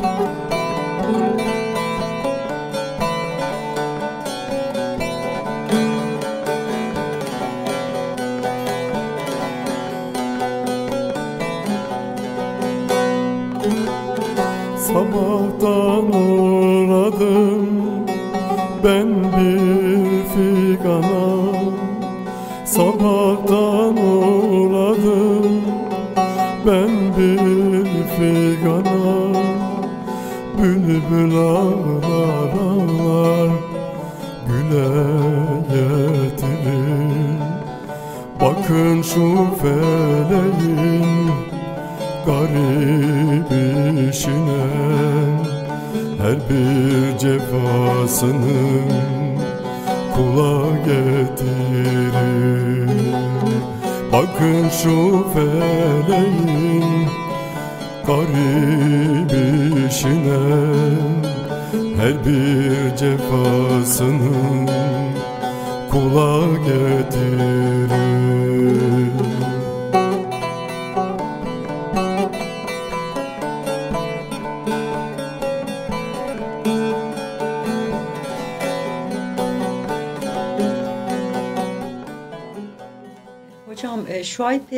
Thank you.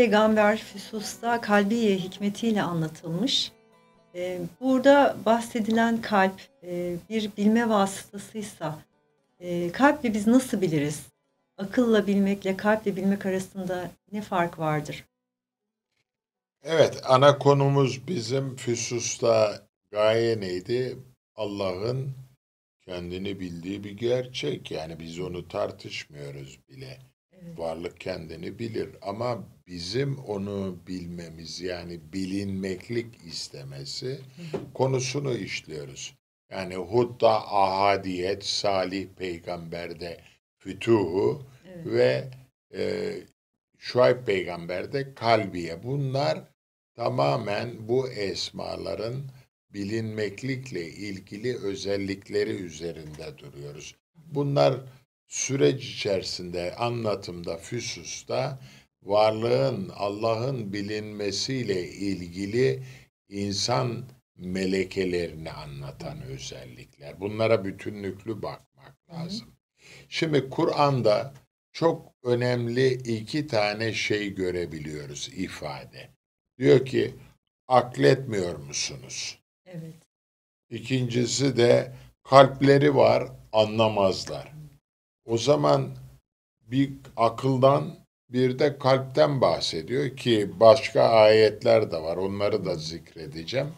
Peygamber Füsus'ta kalbiye hikmetiyle anlatılmış. E, burada bahsedilen kalp e, bir bilme vasıtasıysa, e, kalple biz nasıl biliriz? Akılla bilmekle kalple bilmek arasında ne fark vardır? Evet, ana konumuz bizim Füsus'ta gaye neydi? Allah'ın kendini bildiği bir gerçek. Yani biz onu tartışmıyoruz bile. Evet. Varlık kendini bilir ama bizim onu bilmemiz yani bilinmeklik istemesi konusunu işliyoruz. Yani hudda ahadiyet, salih peygamberde fütuhu evet. ve e, Şuayb peygamberde kalbiye. Bunlar tamamen bu esmaların bilinmeklikle ilgili özellikleri üzerinde duruyoruz. Bunlar süreç içerisinde anlatımda, füsusta, varlığın Allah'ın bilinmesiyle ilgili insan melekelerini anlatan özellikler. Bunlara bütünlüklü bakmak lazım. Şimdi Kur'an'da çok önemli iki tane şey görebiliyoruz ifade. Diyor ki akletmiyor musunuz? Evet. İkincisi de kalpleri var anlamazlar. O zaman bir akıldan bir de kalpten bahsediyor ki başka ayetler de var. Onları da zikredeceğim.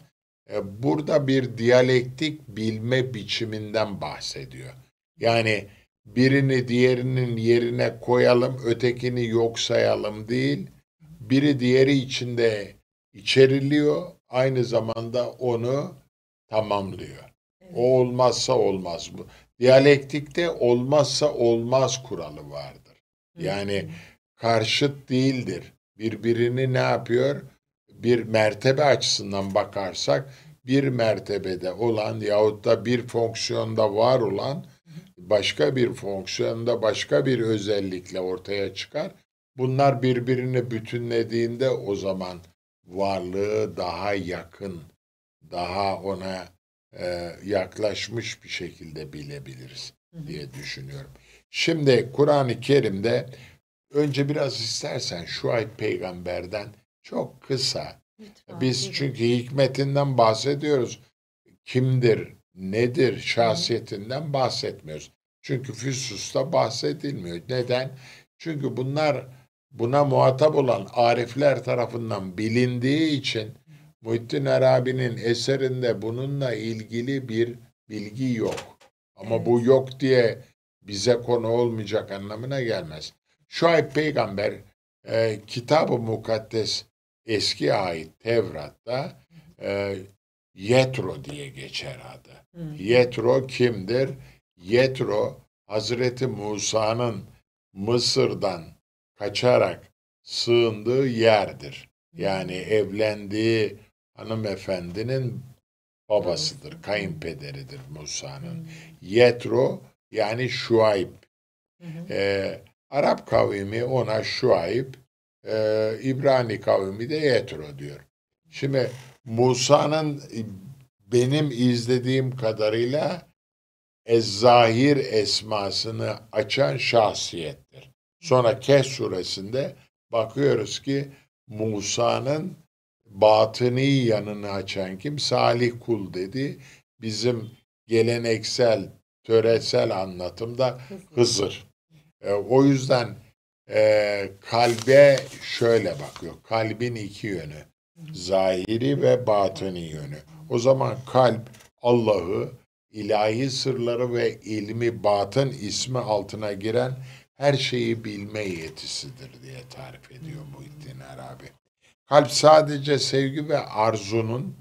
E, burada bir diyalektik bilme biçiminden bahsediyor. Yani birini diğerinin yerine koyalım, ötekini yok sayalım değil. Biri diğeri içinde içeriliyor, aynı zamanda onu tamamlıyor. O olmazsa olmaz bu. Diyalektikte olmazsa olmaz kuralı vardır. Yani karşıt değildir. Birbirini ne yapıyor? Bir mertebe açısından bakarsak bir mertebede olan yahut da bir fonksiyonda var olan başka bir fonksiyonda başka bir özellikle ortaya çıkar. Bunlar birbirini bütünlediğinde o zaman varlığı daha yakın, daha ona e, yaklaşmış bir şekilde bilebiliriz diye düşünüyorum. Şimdi Kur'an-ı Kerim'de Önce biraz istersen Şuayb peygamberden çok kısa. Lütfen, Biz çünkü hikmetinden bahsediyoruz. Kimdir, nedir şahsiyetinden bahsetmiyoruz. Çünkü Füsus'ta bahsedilmiyor. Neden? Çünkü bunlar buna muhatap olan arifler tarafından bilindiği için Muhittin Arabi'nin eserinde bununla ilgili bir bilgi yok. Ama bu yok diye bize konu olmayacak anlamına gelmez. Şuayb peygamber e, Kitab-ı Mukaddes eski ait Tevrat'ta e, Yetro diye geçer adı. Hı. Yetro kimdir? Yetro Hazreti Musa'nın Mısır'dan kaçarak sığındığı yerdir. Yani evlendiği hanımefendinin babasıdır, kayınpederidir Musa'nın. Yetro yani Şuayb. Hı hı. Ee, Arap kavimi ona Şuayb, e, İbrani kavimi de Yetro diyor. Şimdi Musa'nın benim izlediğim kadarıyla Ezzahir esmasını açan şahsiyettir. Sonra Kehf suresinde bakıyoruz ki Musa'nın batıni yanını açan kim? Salih kul dedi. Bizim geleneksel, töresel anlatımda Hızır. Hızır. E, o yüzden e, kalbe şöyle bakıyor. Kalbin iki yönü. Zahiri ve batıni yönü. O zaman kalp Allah'ı, ilahi sırları ve ilmi batın ismi altına giren her şeyi bilme yetisidir diye tarif ediyor Muhittin Arabi. Kalp sadece sevgi ve arzunun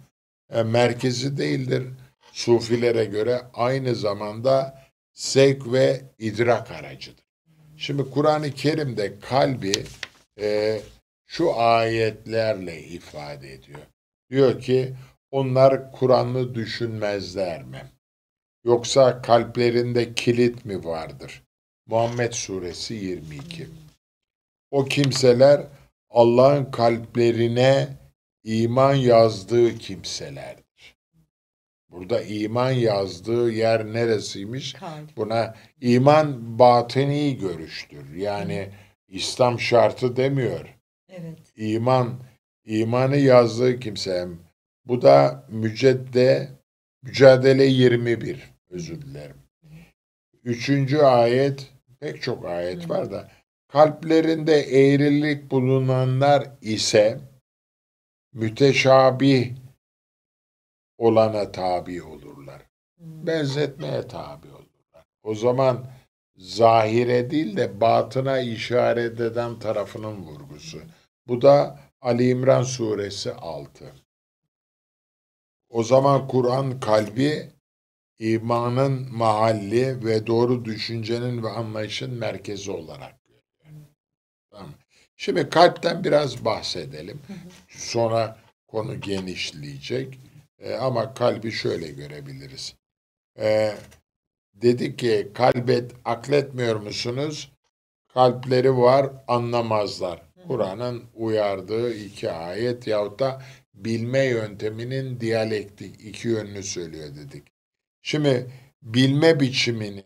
e, merkezi değildir. Sufilere göre aynı zamanda zevk ve idrak aracıdır. Şimdi Kur'an-ı Kerim'de kalbi e, şu ayetlerle ifade ediyor. Diyor ki onlar Kur'an'ı düşünmezler mi? Yoksa kalplerinde kilit mi vardır? Muhammed Suresi 22. O kimseler Allah'ın kalplerine iman yazdığı kimseler. Burada iman yazdığı yer neresiymiş? Kalp. Buna iman batini görüştür. Yani evet. İslam şartı demiyor. Evet. İman, imanı yazdığı kimse. Bu da mücedde, mücadele 21. Özür dilerim. Üçüncü ayet, pek çok ayet evet. var da. Kalplerinde eğrilik bulunanlar ise müteşabih olana tabi olurlar. Hmm. Benzetmeye tabi olurlar. O zaman zahire değil de batına işaret eden tarafının vurgusu. Bu da Ali İmran suresi 6. O zaman Kur'an kalbi imanın mahalli ve doğru düşüncenin ve anlayışın merkezi olarak görüyor. Tamam. Şimdi kalpten biraz bahsedelim. Sonra konu genişleyecek. E, ama kalbi şöyle görebiliriz. E, dedi ki kalbet akletmiyor musunuz? Kalpleri var anlamazlar. Kur'an'ın uyardığı iki ayet yahut da bilme yönteminin diyalektik iki yönünü söylüyor dedik. Şimdi bilme biçimini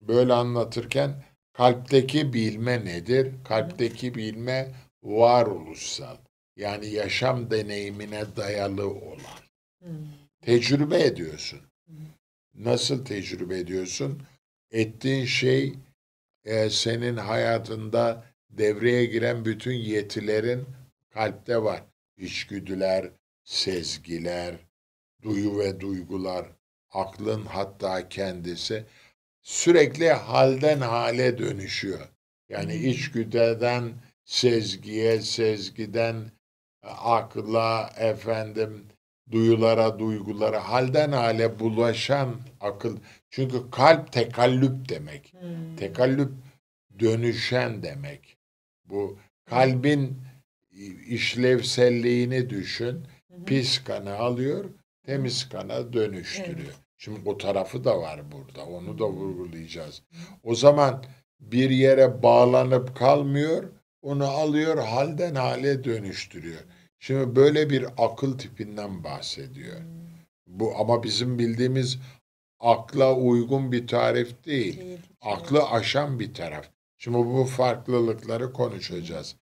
böyle anlatırken kalpteki bilme nedir? Kalpteki bilme varoluşsal yani yaşam deneyimine dayalı olan. Hmm. Tecrübe ediyorsun. Nasıl tecrübe ediyorsun? Ettiğin şey e, senin hayatında devreye giren bütün yetilerin kalpte var. İçgüdüler, sezgiler, duyu ve duygular, aklın hatta kendisi sürekli halden hale dönüşüyor. Yani hmm. içgüdüden sezgiye, sezgiden e, akla, efendim duyulara, duygulara, halden hale bulaşan akıl. Çünkü kalp tekallüp demek. Hmm. Tekallüp dönüşen demek. Bu kalbin işlevselliğini düşün. Hmm. Pis kanı alıyor, temiz kana dönüştürüyor. Evet. Şimdi o tarafı da var burada. Onu da hmm. vurgulayacağız. O zaman bir yere bağlanıp kalmıyor, onu alıyor halden hale dönüştürüyor. Şimdi böyle bir akıl tipinden bahsediyor. Bu ama bizim bildiğimiz akla uygun bir tarif değil. değil aklı aşan bir taraf. Şimdi bu farklılıkları konuşacağız.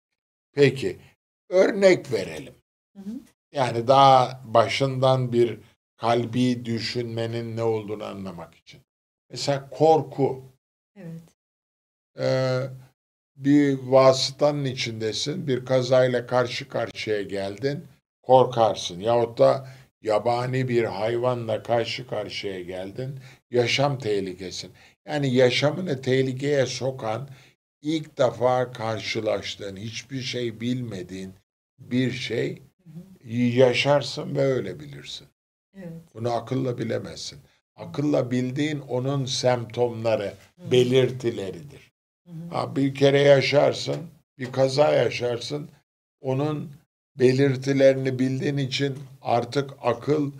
Peki örnek verelim. Yani daha başından bir kalbi düşünmenin ne olduğunu anlamak için. Mesela korku. Evet. Ee, bir vasıtanın içindesin, bir kazayla karşı karşıya geldin, korkarsın. Yahut da yabani bir hayvanla karşı karşıya geldin, yaşam tehlikesin. Yani yaşamını tehlikeye sokan, ilk defa karşılaştığın, hiçbir şey bilmediğin bir şey yaşarsın ve öyle bilirsin. Evet. Bunu akılla bilemezsin. Akılla bildiğin onun semptomları, belirtileridir. Ha, bir kere yaşarsın, bir kaza yaşarsın. Onun belirtilerini bildiğin için artık akıl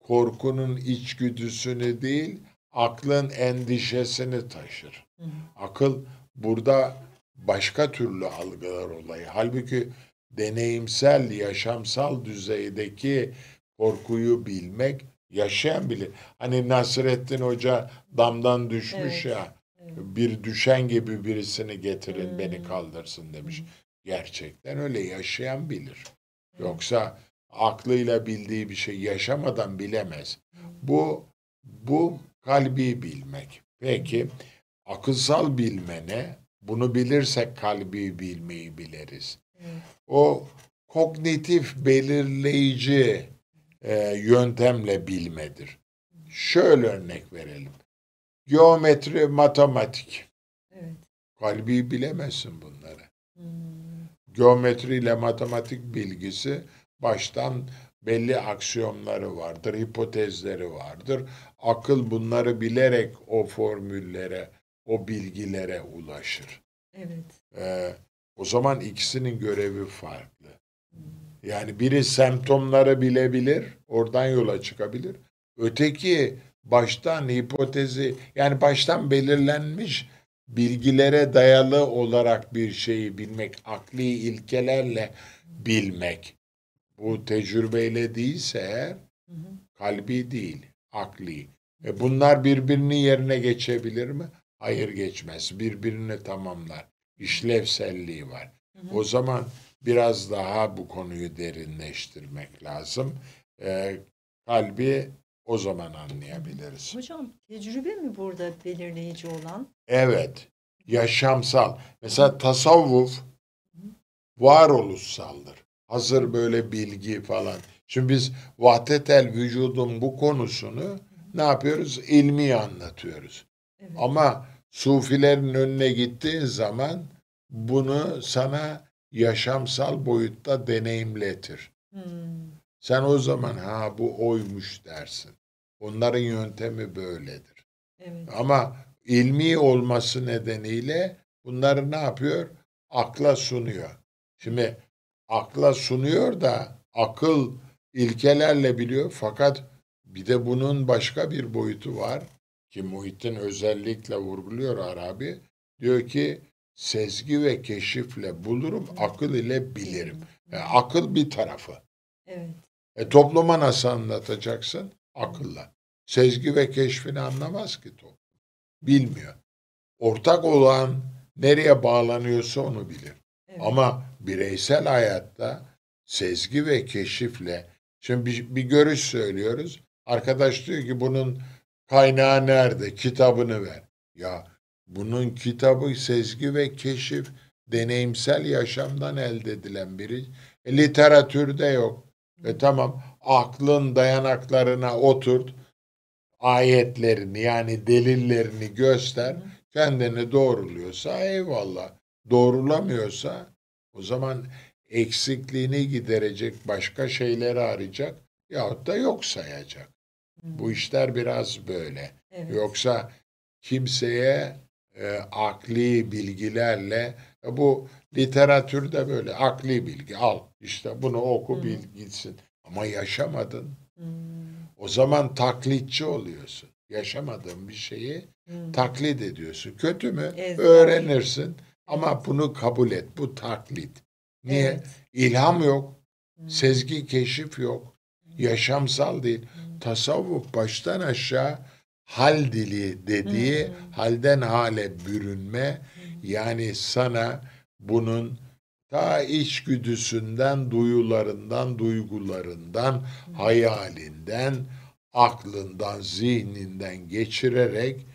korkunun içgüdüsünü değil, aklın endişesini taşır. Hı hı. Akıl burada başka türlü algılar olayı. Halbuki deneyimsel, yaşamsal düzeydeki korkuyu bilmek yaşayan bilir. Hani Nasrettin Hoca damdan düşmüş evet. ya bir düşen gibi birisini getirin hmm. beni kaldırsın demiş. Hmm. Gerçekten öyle yaşayan bilir. Yoksa aklıyla bildiği bir şey yaşamadan bilemez. Hmm. Bu bu kalbi bilmek. Peki akılsal bilmene Bunu bilirsek kalbi bilmeyi biliriz O kognitif belirleyici e, yöntemle bilmedir. Hmm. Şöyle örnek verelim. Geometri, matematik. Evet. Kalbi bilemezsin bunları. Hmm. Geometriyle matematik bilgisi baştan belli aksiyonları vardır, hipotezleri vardır. Akıl bunları bilerek o formüllere, o bilgilere ulaşır. Evet. Ee, o zaman ikisinin görevi farklı. Hmm. Yani biri semptomları bilebilir, oradan yola çıkabilir. Öteki baştan hipotezi yani baştan belirlenmiş bilgilere dayalı olarak bir şeyi bilmek, akli ilkelerle bilmek. Bu tecrübeyle değilse eğer kalbi değil, akli. E bunlar birbirini yerine geçebilir mi? Hayır geçmez. Birbirini tamamlar. İşlevselliği var. Hı hı. O zaman biraz daha bu konuyu derinleştirmek lazım. E, kalbi o zaman anlayabiliriz. Hocam tecrübe mi burada belirleyici olan? Evet. Yaşamsal. Mesela tasavvuf varoluşsaldır. Hazır böyle bilgi falan. Şimdi biz vahdetel vücudun bu konusunu ne yapıyoruz? İlmi anlatıyoruz. Evet. Ama sufilerin önüne gittiğin zaman bunu sana yaşamsal boyutta deneyimletir. Hmm. Sen o zaman ha bu oymuş dersin. Onların yöntemi böyledir. Evet. Ama ilmi olması nedeniyle bunları ne yapıyor? Akla sunuyor. Şimdi akla sunuyor da akıl ilkelerle biliyor fakat bir de bunun başka bir boyutu var ki Muhittin özellikle vurguluyor Arabi. Diyor ki sezgi ve keşifle bulurum, akıl ile bilirim. Yani akıl bir tarafı. Evet. E topluma nasıl anlatacaksın? Akılla. Sezgi ve keşfini anlamaz ki toplum. Bilmiyor. Ortak olan nereye bağlanıyorsa onu bilir. Evet. Ama bireysel hayatta sezgi ve keşifle şimdi bir, bir görüş söylüyoruz. Arkadaş diyor ki bunun kaynağı nerede? Kitabını ver. Ya bunun kitabı sezgi ve keşif deneyimsel yaşamdan elde edilen biri. E, literatürde yok. E tamam aklın dayanaklarına oturt ayetlerini yani delillerini göster. Kendini doğruluyorsa eyvallah. Doğrulamıyorsa o zaman eksikliğini giderecek başka şeyleri arayacak yahut da yok sayacak. Bu işler biraz böyle. Evet. Yoksa kimseye e, akli bilgilerle e, bu literatürde böyle akli bilgi al işte bunu oku bil gitsin. Ama yaşamadın. Hmm. O zaman taklitçi oluyorsun. Yaşamadığın bir şeyi hmm. taklit ediyorsun. Kötü mü? Öğrenirsin ama bunu kabul et. Bu taklit. Niye? Evet. İlham yok. Hmm. Sezgi keşif yok. Hmm. Yaşamsal değil. Hmm. Tasavvuf baştan aşağı hal dili dediği halden hale bürünme, yani sana bunun ta içgüdüsünden, duyularından, duygularından, hayalinden, aklından, zihninden geçirerek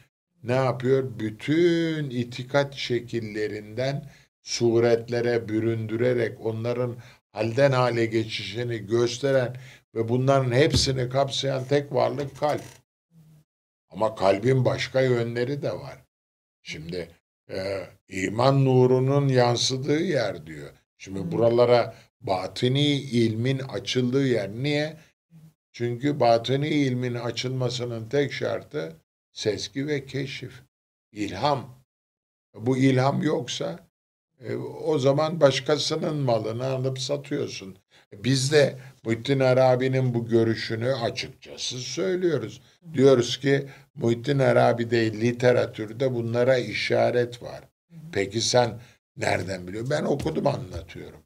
ne yapıyor? Bütün itikat şekillerinden suretlere büründürerek onların halden hale geçişini gösteren ve bunların hepsini kapsayan tek varlık kalp. Ama kalbin başka yönleri de var. Şimdi e, iman nurunun yansıdığı yer diyor. Şimdi hmm. buralara batini ilmin açıldığı yer. Niye? Çünkü batini ilmin açılmasının tek şartı sezgi ve keşif. ilham. Bu ilham yoksa e, o zaman başkasının malını alıp satıyorsun. Biz de Muhittin Arabi'nin bu görüşünü açıkçası söylüyoruz. Diyoruz ki Muhittin Arabi'de literatürde bunlara işaret var. Peki sen nereden biliyorsun? Ben okudum anlatıyorum.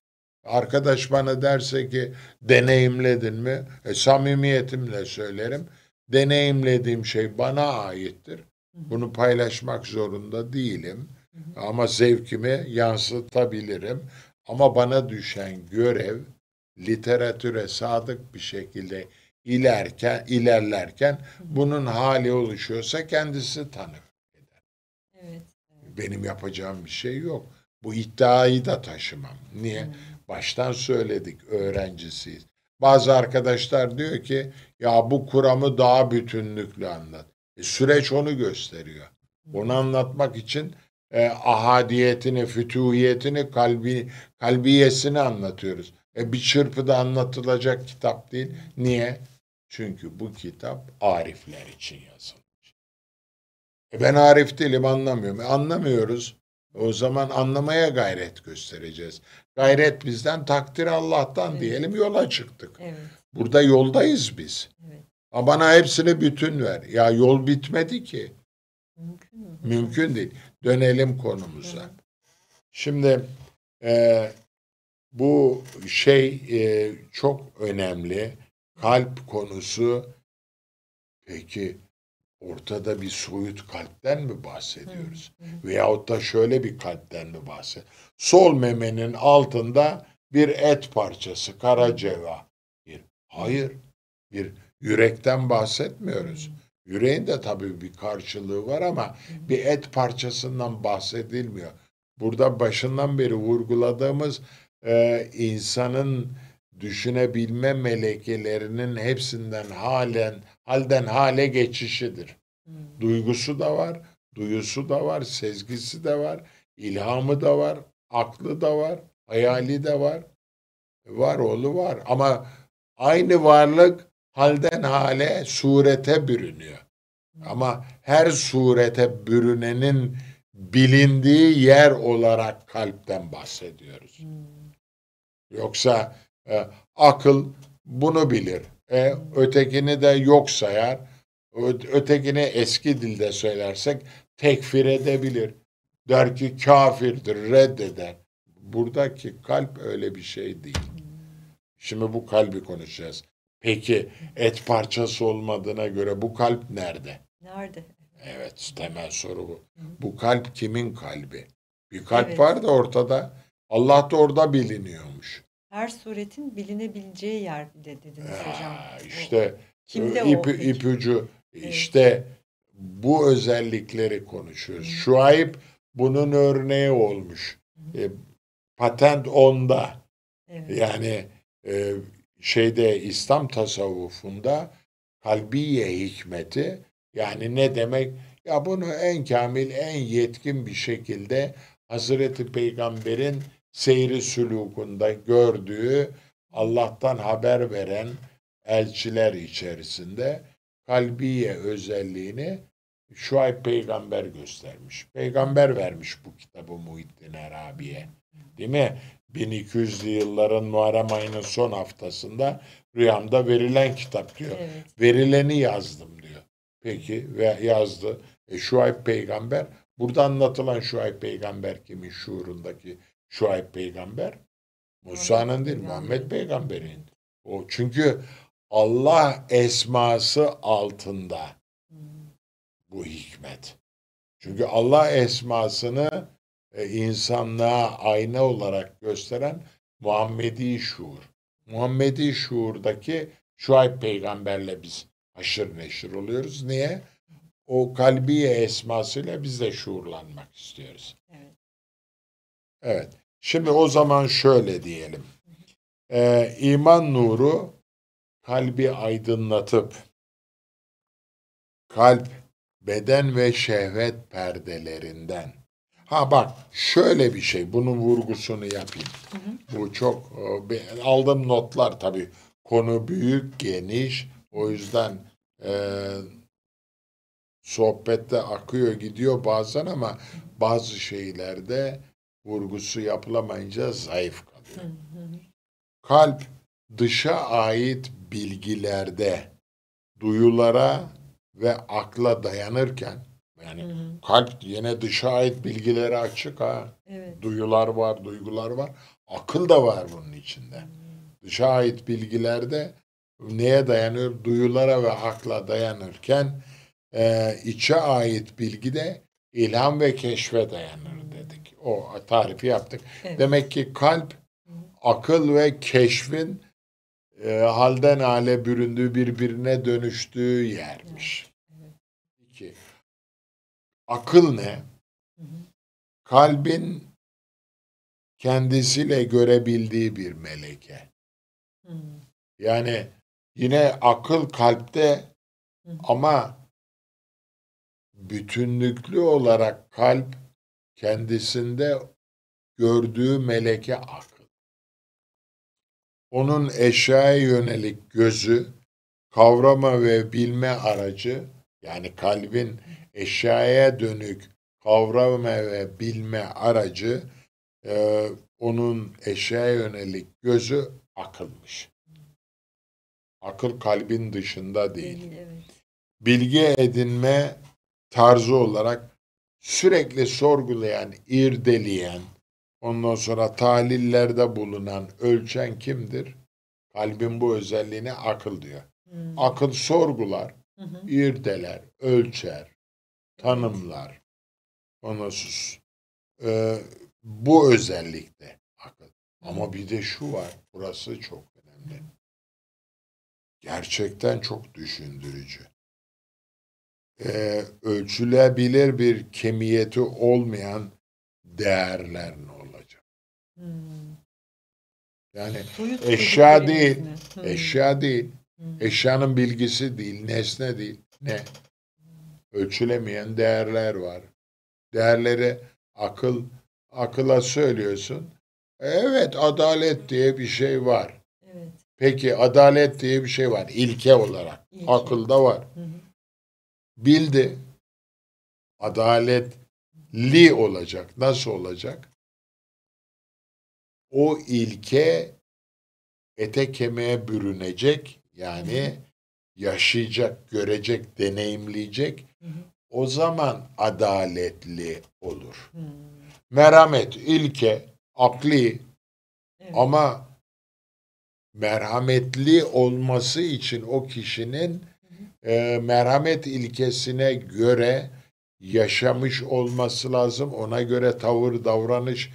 Arkadaş bana derse ki deneyimledin mi? E, samimiyetimle söylerim. Deneyimlediğim şey bana aittir. Bunu paylaşmak zorunda değilim. Ama zevkimi yansıtabilirim. Ama bana düşen görev literatüre sadık bir şekilde ilerken ilerlerken bunun hali oluşuyorsa kendisi tanır. Evet, evet. Benim yapacağım bir şey yok. Bu iddiayı da taşımam. Niye? Evet. Baştan söyledik öğrencisiyiz. Bazı arkadaşlar diyor ki ya bu kuramı daha bütünlüklü anlat. E, süreç onu gösteriyor. Onu anlatmak için e, ahadiyetini, fütuhiyetini, kalbi, kalbiyesini anlatıyoruz. E, bir çırpıda anlatılacak kitap değil. Niye? Çünkü bu kitap arifler için yazılmış. E ben arif değilim anlamıyorum. E anlamıyoruz. O zaman anlamaya gayret göstereceğiz. Gayret bizden, takdir Allah'tan evet. diyelim yola çıktık. Evet. Burada yoldayız biz. Evet. Ama bana hepsini bütün ver. Ya yol bitmedi ki. Mümkün mü? Mümkün değil. Dönelim konumuza. Evet. Şimdi e, bu şey e, çok önemli kalp konusu peki ortada bir soyut kalpten mi bahsediyoruz? Hı hı. Veyahut da şöyle bir kalpten mi bahsediyoruz? Sol memenin altında bir et parçası, karaceva. Hayır, bir yürekten bahsetmiyoruz. Yüreğin de tabii bir karşılığı var ama bir et parçasından bahsedilmiyor. Burada başından beri vurguladığımız e, insanın düşünebilme melekelerinin hepsinden halen halden hale geçişidir. Hmm. Duygusu da var, duyusu da var, sezgisi de var, ilhamı da var, aklı da var, hayali de var. Var oğlu var ama aynı varlık halden hale surete bürünüyor. Hmm. Ama her surete bürünenin bilindiği yer olarak kalpten bahsediyoruz. Hmm. Yoksa e, akıl bunu bilir. E, ötekini de yok sayar. Ötekini eski dilde söylersek tekfir edebilir. Der ki kafirdir, reddeder. Buradaki kalp öyle bir şey değil. Şimdi bu kalbi konuşacağız. Peki et parçası olmadığına göre bu kalp nerede? Nerede? Evet temel soru bu. Bu kalp kimin kalbi? Bir kalp evet. var da ortada. Allah da orada biliniyormuş her suretin bilinebileceği yer dediniz ya, hocam. İşte Kimde ip, o peki? ipucu işte bu özellikleri konuşuyoruz. Şuayb bunun örneği olmuş. E, patent onda. Evet. Yani e, şeyde İslam tasavvufunda kalbiye hikmeti yani ne demek? Ya bunu en kamil, en yetkin bir şekilde Hazreti Peygamber'in seyri sülukunda gördüğü Allah'tan haber veren elçiler içerisinde kalbiye özelliğini Şuayb peygamber göstermiş. Peygamber vermiş bu kitabı Muhittin Arabi'ye. Değil mi? 1200'lü yılların Muharrem ayının son haftasında rüyamda verilen kitap diyor. Evet. Verileni yazdım diyor. Peki ve yazdı. E, Şuayb peygamber burada anlatılan Şuayb peygamber kimin şuurundaki Şuayb peygamber. Musa'nın değil Muhammed peygamberin. O çünkü Allah esması altında hmm. bu hikmet. Çünkü Allah esmasını e, insanlığa ayna olarak gösteren Muhammedi şuur. Muhammedi şuurdaki Şuayb peygamberle biz aşır neşir oluyoruz. Niye? O kalbi esmasıyla biz de şuurlanmak istiyoruz. Evet. Evet. Şimdi o zaman şöyle diyelim. Ee, iman nuru kalbi aydınlatıp kalp, beden ve şehvet perdelerinden. Ha bak şöyle bir şey bunun vurgusunu yapayım. Hı hı. Bu çok e, aldım notlar tabii. Konu büyük, geniş. O yüzden e, sohbette akıyor gidiyor bazen ama bazı şeylerde vurgusu yapılamayınca zayıf kalıyor. Kalp dışa ait bilgilerde, duyulara ve akla dayanırken yani hı hı. kalp yine dışa ait bilgileri açık ha. Evet. Duyular var, duygular var. Akıl da var bunun içinde. Hı. Dışa ait bilgilerde neye dayanır? Duyulara ve akla dayanırken e, içe ait bilgi de ilham ve keşfe dayanır dedik o tarifi yaptık. Evet. Demek ki kalp akıl ve keşfin e, halden hale büründüğü birbirine dönüştüğü yermiş. Evet. İki. Akıl ne? Kalbin kendisiyle görebildiği bir meleke. Hı. Yani yine akıl kalpte ama bütünlüklü olarak kalp kendisinde gördüğü meleke akıl. Onun eşyaya yönelik gözü, kavrama ve bilme aracı, yani kalbin eşyaya dönük kavrama ve bilme aracı, e, onun eşyaya yönelik gözü akılmış. Akıl kalbin dışında değil. Bilgi edinme tarzı olarak sürekli sorgulayan, irdeleyen, ondan sonra tahlillerde bulunan, ölçen kimdir? Kalbin bu özelliğine akıl diyor. Hmm. Akıl sorgular, hmm. irdeler, ölçer, tanımlar. Ondan sus. Ee, bu özellikte akıl. Ama bir de şu var, burası çok önemli. Gerçekten çok düşündürücü e, ölçülebilir bir kemiyeti olmayan değerler ne olacak? Hmm. Yani Soyut hmm. eşya değil, hmm. eşya değil, eşyanın bilgisi değil, nesne değil. Hmm. Ne? Ölçülemeyen değerler var. Değerleri akıl akıla söylüyorsun. Evet, adalet diye bir şey var. Evet. Peki adalet diye bir şey var ilke olarak. İlke. Akılda var. Hı hı bildi. Adaletli olacak. Nasıl olacak? O ilke ete kemiğe bürünecek. Yani yaşayacak, görecek, deneyimleyecek. O zaman adaletli olur. Merhamet, ilke, akli ama merhametli olması için o kişinin e, merhamet ilkesine göre yaşamış olması lazım. Ona göre tavır, davranış,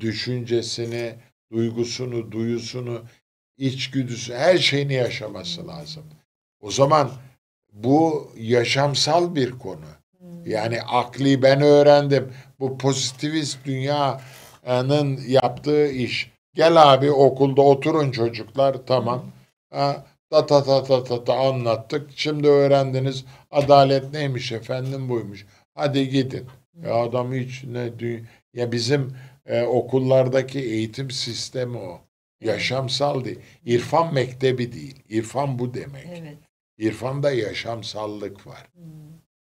düşüncesini, duygusunu, duyusunu, içgüdüsü, her şeyini yaşaması lazım. O zaman bu yaşamsal bir konu. Hmm. Yani akli ben öğrendim. Bu pozitivist dünyanın yaptığı iş. Gel abi okulda oturun çocuklar tamam. Hmm. Ha, ta ta ta ta ta, ta anlattık. Şimdi öğrendiniz adalet neymiş efendim buymuş. Hadi gidin. Ya adam hiç ne ya bizim e, okullardaki eğitim sistemi o. Yaşamsal değil. İrfan mektebi değil. İrfan bu demek. Evet. İrfanda yaşamsallık var. Hmm.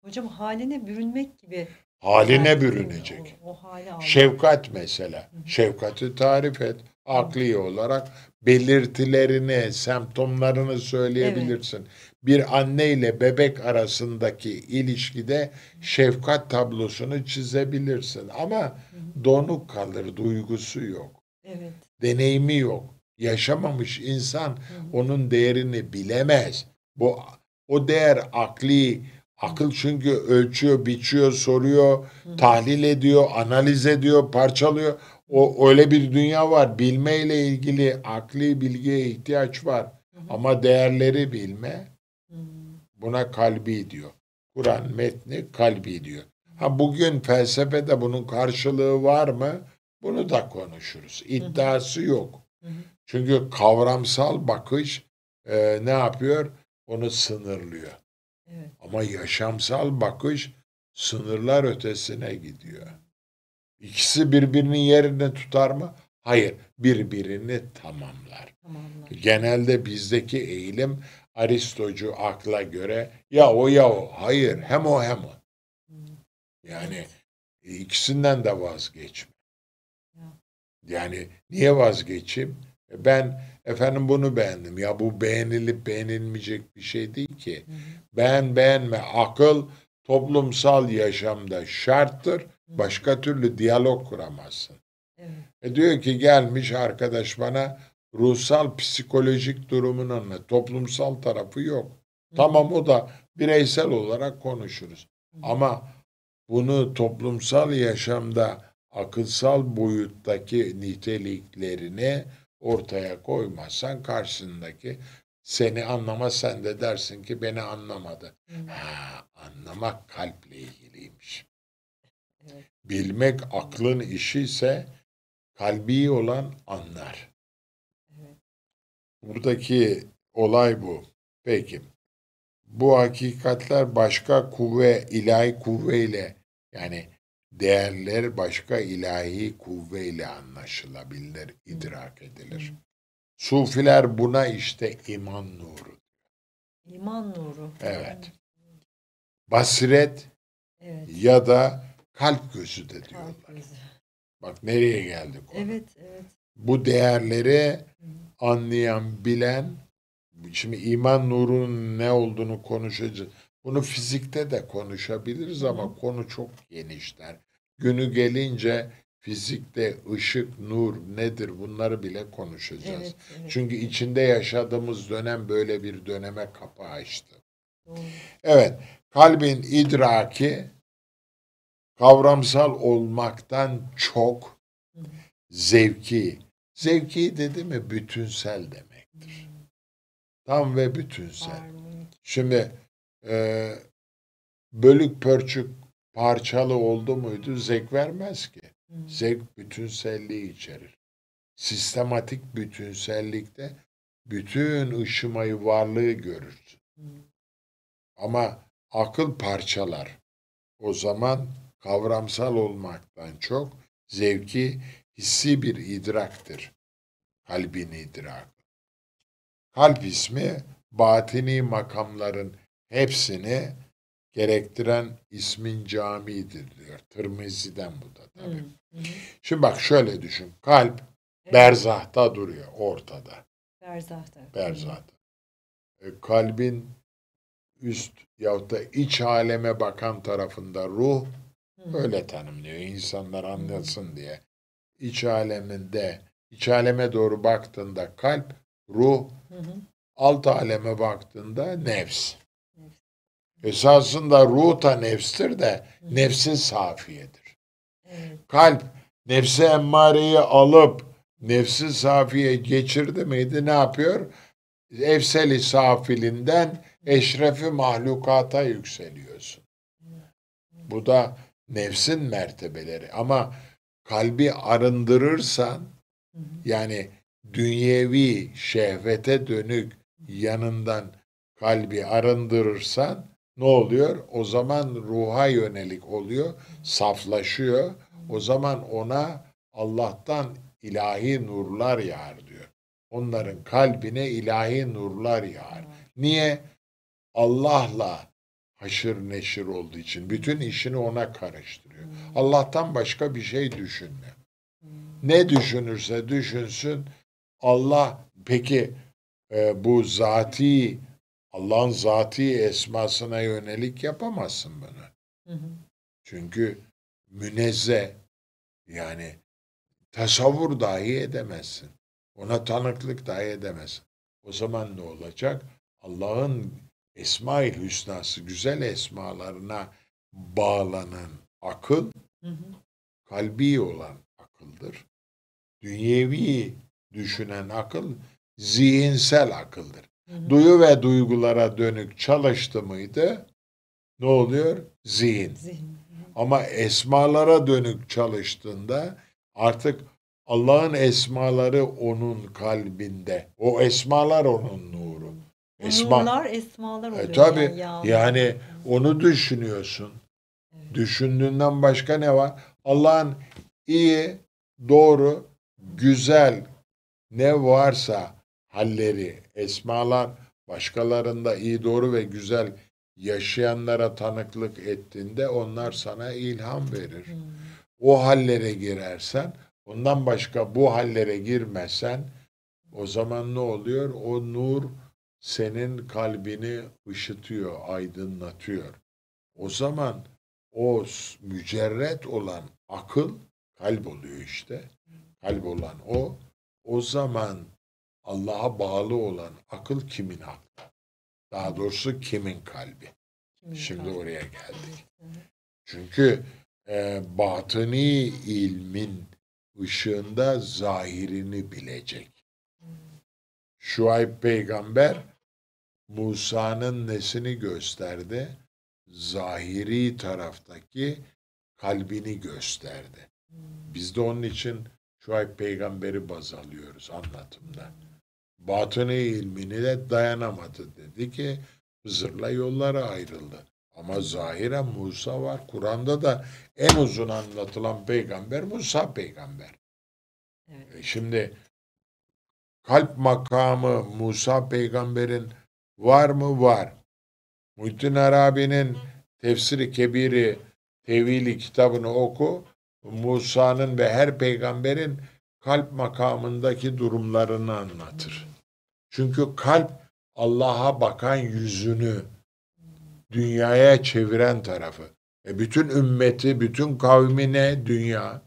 Hocam haline bürünmek gibi. Haline yani, bürünecek. O, o hale Şefkat mesela. Hı hı. Şefkati tarif et akli olarak belirtilerini, semptomlarını söyleyebilirsin. Evet. Bir anne ile bebek arasındaki ilişkide şefkat tablosunu çizebilirsin ama donuk kalır, duygusu yok. Evet. Deneyimi yok. Yaşamamış insan onun değerini bilemez. Bu o değer akli Akıl çünkü ölçüyor, biçiyor, soruyor, Hı. tahlil ediyor, analiz ediyor, parçalıyor. O öyle bir dünya var. Bilmeyle ilgili akli bilgiye ihtiyaç var. Hı hı. Ama değerleri bilme buna kalbi diyor. Kur'an metni kalbi diyor. Ha bugün felsefede bunun karşılığı var mı? Bunu da konuşuruz. İddiası yok. Çünkü kavramsal bakış e, ne yapıyor? Onu sınırlıyor. Evet. Ama yaşamsal bakış sınırlar ötesine gidiyor. İkisi birbirinin yerine tutar mı? Hayır, birbirini tamamlar. tamamlar. Genelde bizdeki eğilim Aristocu akla göre ya o ya o. Hayır, hem o hem o. Hmm. Yani e, ikisinden de vazgeçme. Yani niye vazgeçeyim? E, ben efendim bunu beğendim. Ya bu beğenilip beğenilmeyecek bir şey değil ki. Hı hı. Beğen beğenme akıl toplumsal yaşamda şarttır Başka türlü diyalog kuramazsın. Evet. E diyor ki gelmiş arkadaş bana ruhsal psikolojik durumun anla. Toplumsal tarafı yok. Hı. Tamam o da bireysel olarak konuşuruz. Hı. Ama bunu toplumsal yaşamda akılsal boyuttaki niteliklerini ortaya koymazsan karşısındaki seni anlama sen de dersin ki beni anlamadı. Hı. Ha, anlamak kalple ilgiliymiş bilmek aklın işi ise kalbi olan anlar. Buradaki olay bu. Peki. Bu hakikatler başka kuvve, ilahi kuvveyle yani değerler başka ilahi kuvveyle anlaşılabilir, idrak edilir. Sufiler buna işte iman nuru. İman nuru. Evet. Basiret. evet. ya da kalp gözü de diyorlar. Bak nereye geldik ona. Evet, evet. Bu değerleri anlayan, bilen, şimdi iman nurunun ne olduğunu konuşacağız. Bunu fizikte de konuşabiliriz ama Hı. konu çok genişler. Günü gelince fizikte ışık, nur nedir bunları bile konuşacağız. Evet, evet. Çünkü içinde yaşadığımız dönem böyle bir döneme kapı açtı. Doğru. Evet, kalbin idraki kavramsal olmaktan çok zevki, zevki dedi mi bütünsel demektir. Tam ve bütünsel. Şimdi e, bölük pörçük parçalı oldu muydu zevk vermez ki. Zevk bütünselliği içerir. Sistematik bütünsellikte bütün ışımayı varlığı görürsün. Ama akıl parçalar. O zaman kavramsal olmaktan çok zevki hissi bir idraktır. Kalbin idrakı. Kalp ismi batini makamların hepsini gerektiren ismin camidir diyor. Tırmizi'den bu da tabii. Hı, Şimdi bak şöyle düşün. Kalp evet. berzahta duruyor ortada. Berzahta. Berzahta. E, kalbin üst yahut da iç aleme bakan tarafında ruh, Öyle tanımlıyor insanlar anlasın diye. İç aleminde, iç aleme doğru baktığında kalp, ruh, alt aleme baktığında nefs. Esasında ruh da nefstir de hı. safiyedir. Kalp nefse emmareyi alıp nefsi safiye geçirdi miydi ne yapıyor? Efseli safilinden eşrefi mahlukata yükseliyorsun. Bu da nefsin mertebeleri ama kalbi arındırırsan yani dünyevi şehvete dönük yanından kalbi arındırırsan ne oluyor? O zaman ruha yönelik oluyor, saflaşıyor. O zaman ona Allah'tan ilahi nurlar yağar diyor. Onların kalbine ilahi nurlar yağar. Niye? Allah'la haşır neşir olduğu için bütün işini ona karıştırıyor. Hmm. Allah'tan başka bir şey düşünme. Hmm. Ne düşünürse düşünsün Allah peki e, bu zati Allah'ın zati esmasına yönelik yapamazsın bunu. Hı Çünkü münezzeh yani tasavvur dahi edemezsin. Ona tanıklık dahi edemezsin. O zaman ne olacak? Allah'ın esma Hüsna'sı güzel esmalarına bağlanan akıl hı hı. kalbi olan akıldır. Dünyevi düşünen akıl zihinsel akıldır. Hı hı. Duyu ve duygulara dönük çalıştı mıydı? Ne oluyor? Zihin. Zihin. Ama esmalara dönük çalıştığında artık Allah'ın esmaları onun kalbinde. O esmalar onun nuru. Esma. Nurlar esmalar e, oluyor. E, tabii yani, yani onu düşünüyorsun. Evet. Düşündüğünden başka ne var? Allah'ın iyi, doğru, güzel ne varsa halleri, esmalar başkalarında iyi, doğru ve güzel yaşayanlara tanıklık ettiğinde onlar sana ilham verir. Hmm. O hallere girersen, ondan başka bu hallere girmezsen o zaman ne oluyor? O nur senin kalbini ışıtıyor, aydınlatıyor. O zaman o mücerret olan akıl kalp oluyor işte. Kalp olan o. O zaman Allah'a bağlı olan akıl kimin aklı? Daha doğrusu kimin kalbi? Kimin Şimdi kalbi? oraya geldik. Çünkü e, batıni ilmin ışığında zahirini bilecek. Hmm. Şuayb peygamber Musa'nın nesini gösterdi? Zahiri taraftaki kalbini gösterdi. Biz de onun için Şuayb peygamberi baz alıyoruz anlatımda. Batını ilmini de dayanamadı dedi ki Hızır'la yollara ayrıldı. Ama zahire Musa var. Kur'an'da da en uzun anlatılan peygamber Musa peygamber. Evet. E şimdi kalp makamı Musa peygamberin var mı? Var. Muhittin Arabi'nin Tefsiri Kebiri Tevili kitabını oku. Musa'nın ve her peygamberin kalp makamındaki durumlarını anlatır. Çünkü kalp Allah'a bakan yüzünü dünyaya çeviren tarafı. E bütün ümmeti, bütün kavmine dünya.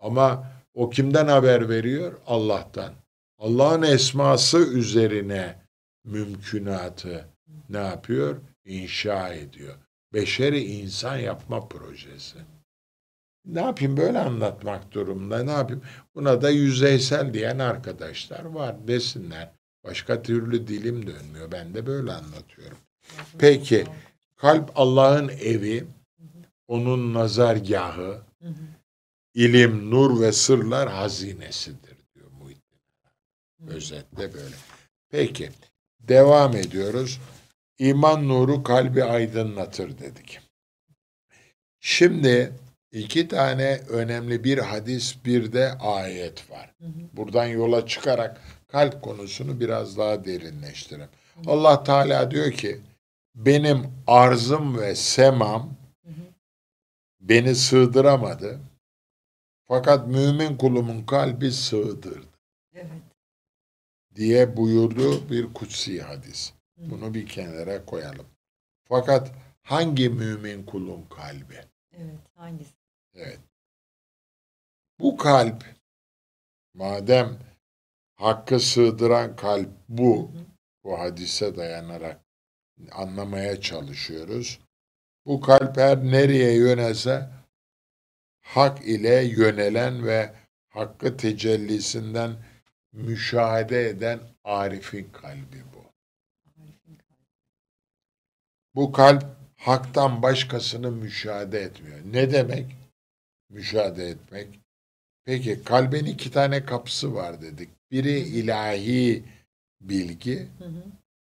Ama o kimden haber veriyor? Allah'tan. Allah'ın esması üzerine mümkünatı ne yapıyor? İnşa ediyor. Beşeri insan yapma projesi. Ne yapayım böyle anlatmak durumda ne yapayım? Buna da yüzeysel diyen arkadaşlar var desinler. Başka türlü dilim dönmüyor. Ben de böyle anlatıyorum. Peki kalp Allah'ın evi, onun nazargahı, ilim, nur ve sırlar hazinesidir diyor Muhittin. Özetle böyle. Peki devam ediyoruz. İman nuru kalbi aydınlatır dedik. Şimdi iki tane önemli bir hadis bir de ayet var. Buradan yola çıkarak kalp konusunu biraz daha derinleştirelim. Allah Teala diyor ki benim arzım ve semam beni sığdıramadı. Fakat mümin kulumun kalbi sığdırdı. Evet diye buyurdu bir kutsi hadis. Bunu bir kenara koyalım. Fakat hangi mümin kulun kalbi? Evet, hangisi? Evet. Bu kalp madem hakkı sığdıran kalp bu, bu hadise dayanarak anlamaya çalışıyoruz. Bu kalp her nereye yönelse hak ile yönelen ve hakkı tecellisinden müşahede eden Arif'in kalbi bu. Bu kalp haktan başkasını müşahede etmiyor. Ne demek müşahede etmek? Peki kalbin iki tane kapısı var dedik. Biri ilahi bilgi, hı hı.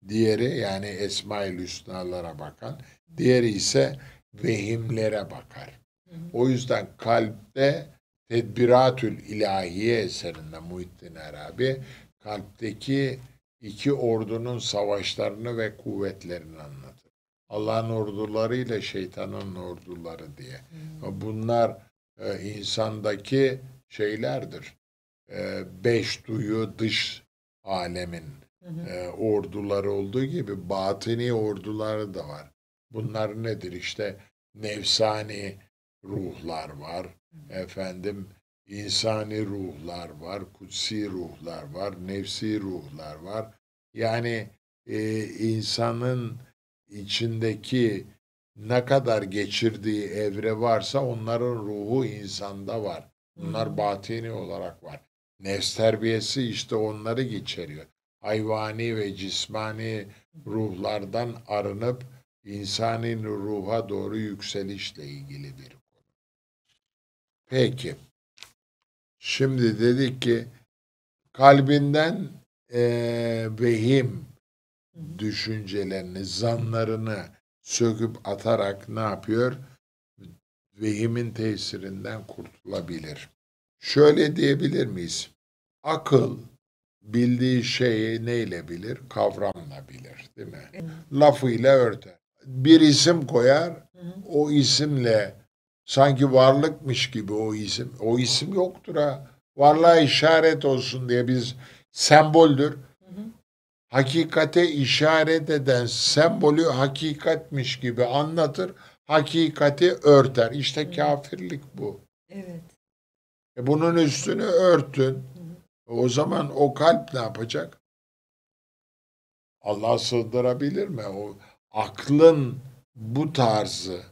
diğeri yani Esma-i Hüsnalara bakan, diğeri ise vehimlere bakar. Hı hı. O yüzden kalpte Tedbiratül İlahiye eserinde Muhittin Arabi kalpteki iki ordunun savaşlarını ve kuvvetlerini anlatır. Allah'ın orduları ile şeytanın orduları diye. Hmm. Bunlar e, insandaki şeylerdir. E, beş duyu dış alemin e, orduları olduğu gibi batini orduları da var. Bunlar nedir? İşte nefsani ruhlar var, Efendim insani ruhlar var, kutsi ruhlar var, nefsi ruhlar var. Yani e, insanın içindeki ne kadar geçirdiği evre varsa onların ruhu insanda var. Bunlar hmm. batini olarak var. Nefs terbiyesi işte onları geçeriyor. Hayvani ve cismani ruhlardan arınıp insanın ruha doğru yükselişle ilgili bir. Peki. Şimdi dedik ki kalbinden e, vehim düşüncelerini, zanlarını söküp atarak ne yapıyor? Vehimin tesirinden kurtulabilir. Şöyle diyebilir miyiz? Akıl bildiği şeyi neyle bilir? Kavramla bilir değil mi? Evet. Lafıyla örter. Bir isim koyar, o isimle sanki varlıkmış gibi o isim. O isim yoktur ha. Varlığa işaret olsun diye biz semboldür. Hakikate işaret eden sembolü hakikatmiş gibi anlatır. Hakikati örter. İşte kafirlik bu. Evet. E, bunun üstünü örtün. O zaman o kalp ne yapacak? Allah sığdırabilir mi? O aklın bu tarzı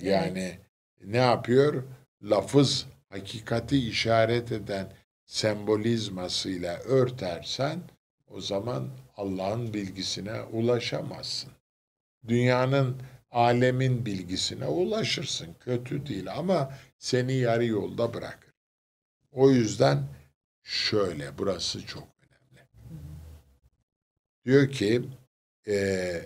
yani ne yapıyor? Lafız hakikati işaret eden sembolizmasıyla örtersen o zaman Allah'ın bilgisine ulaşamazsın. Dünyanın, alemin bilgisine ulaşırsın. Kötü değil ama seni yarı yolda bırakır. O yüzden şöyle, burası çok önemli. Diyor ki, e,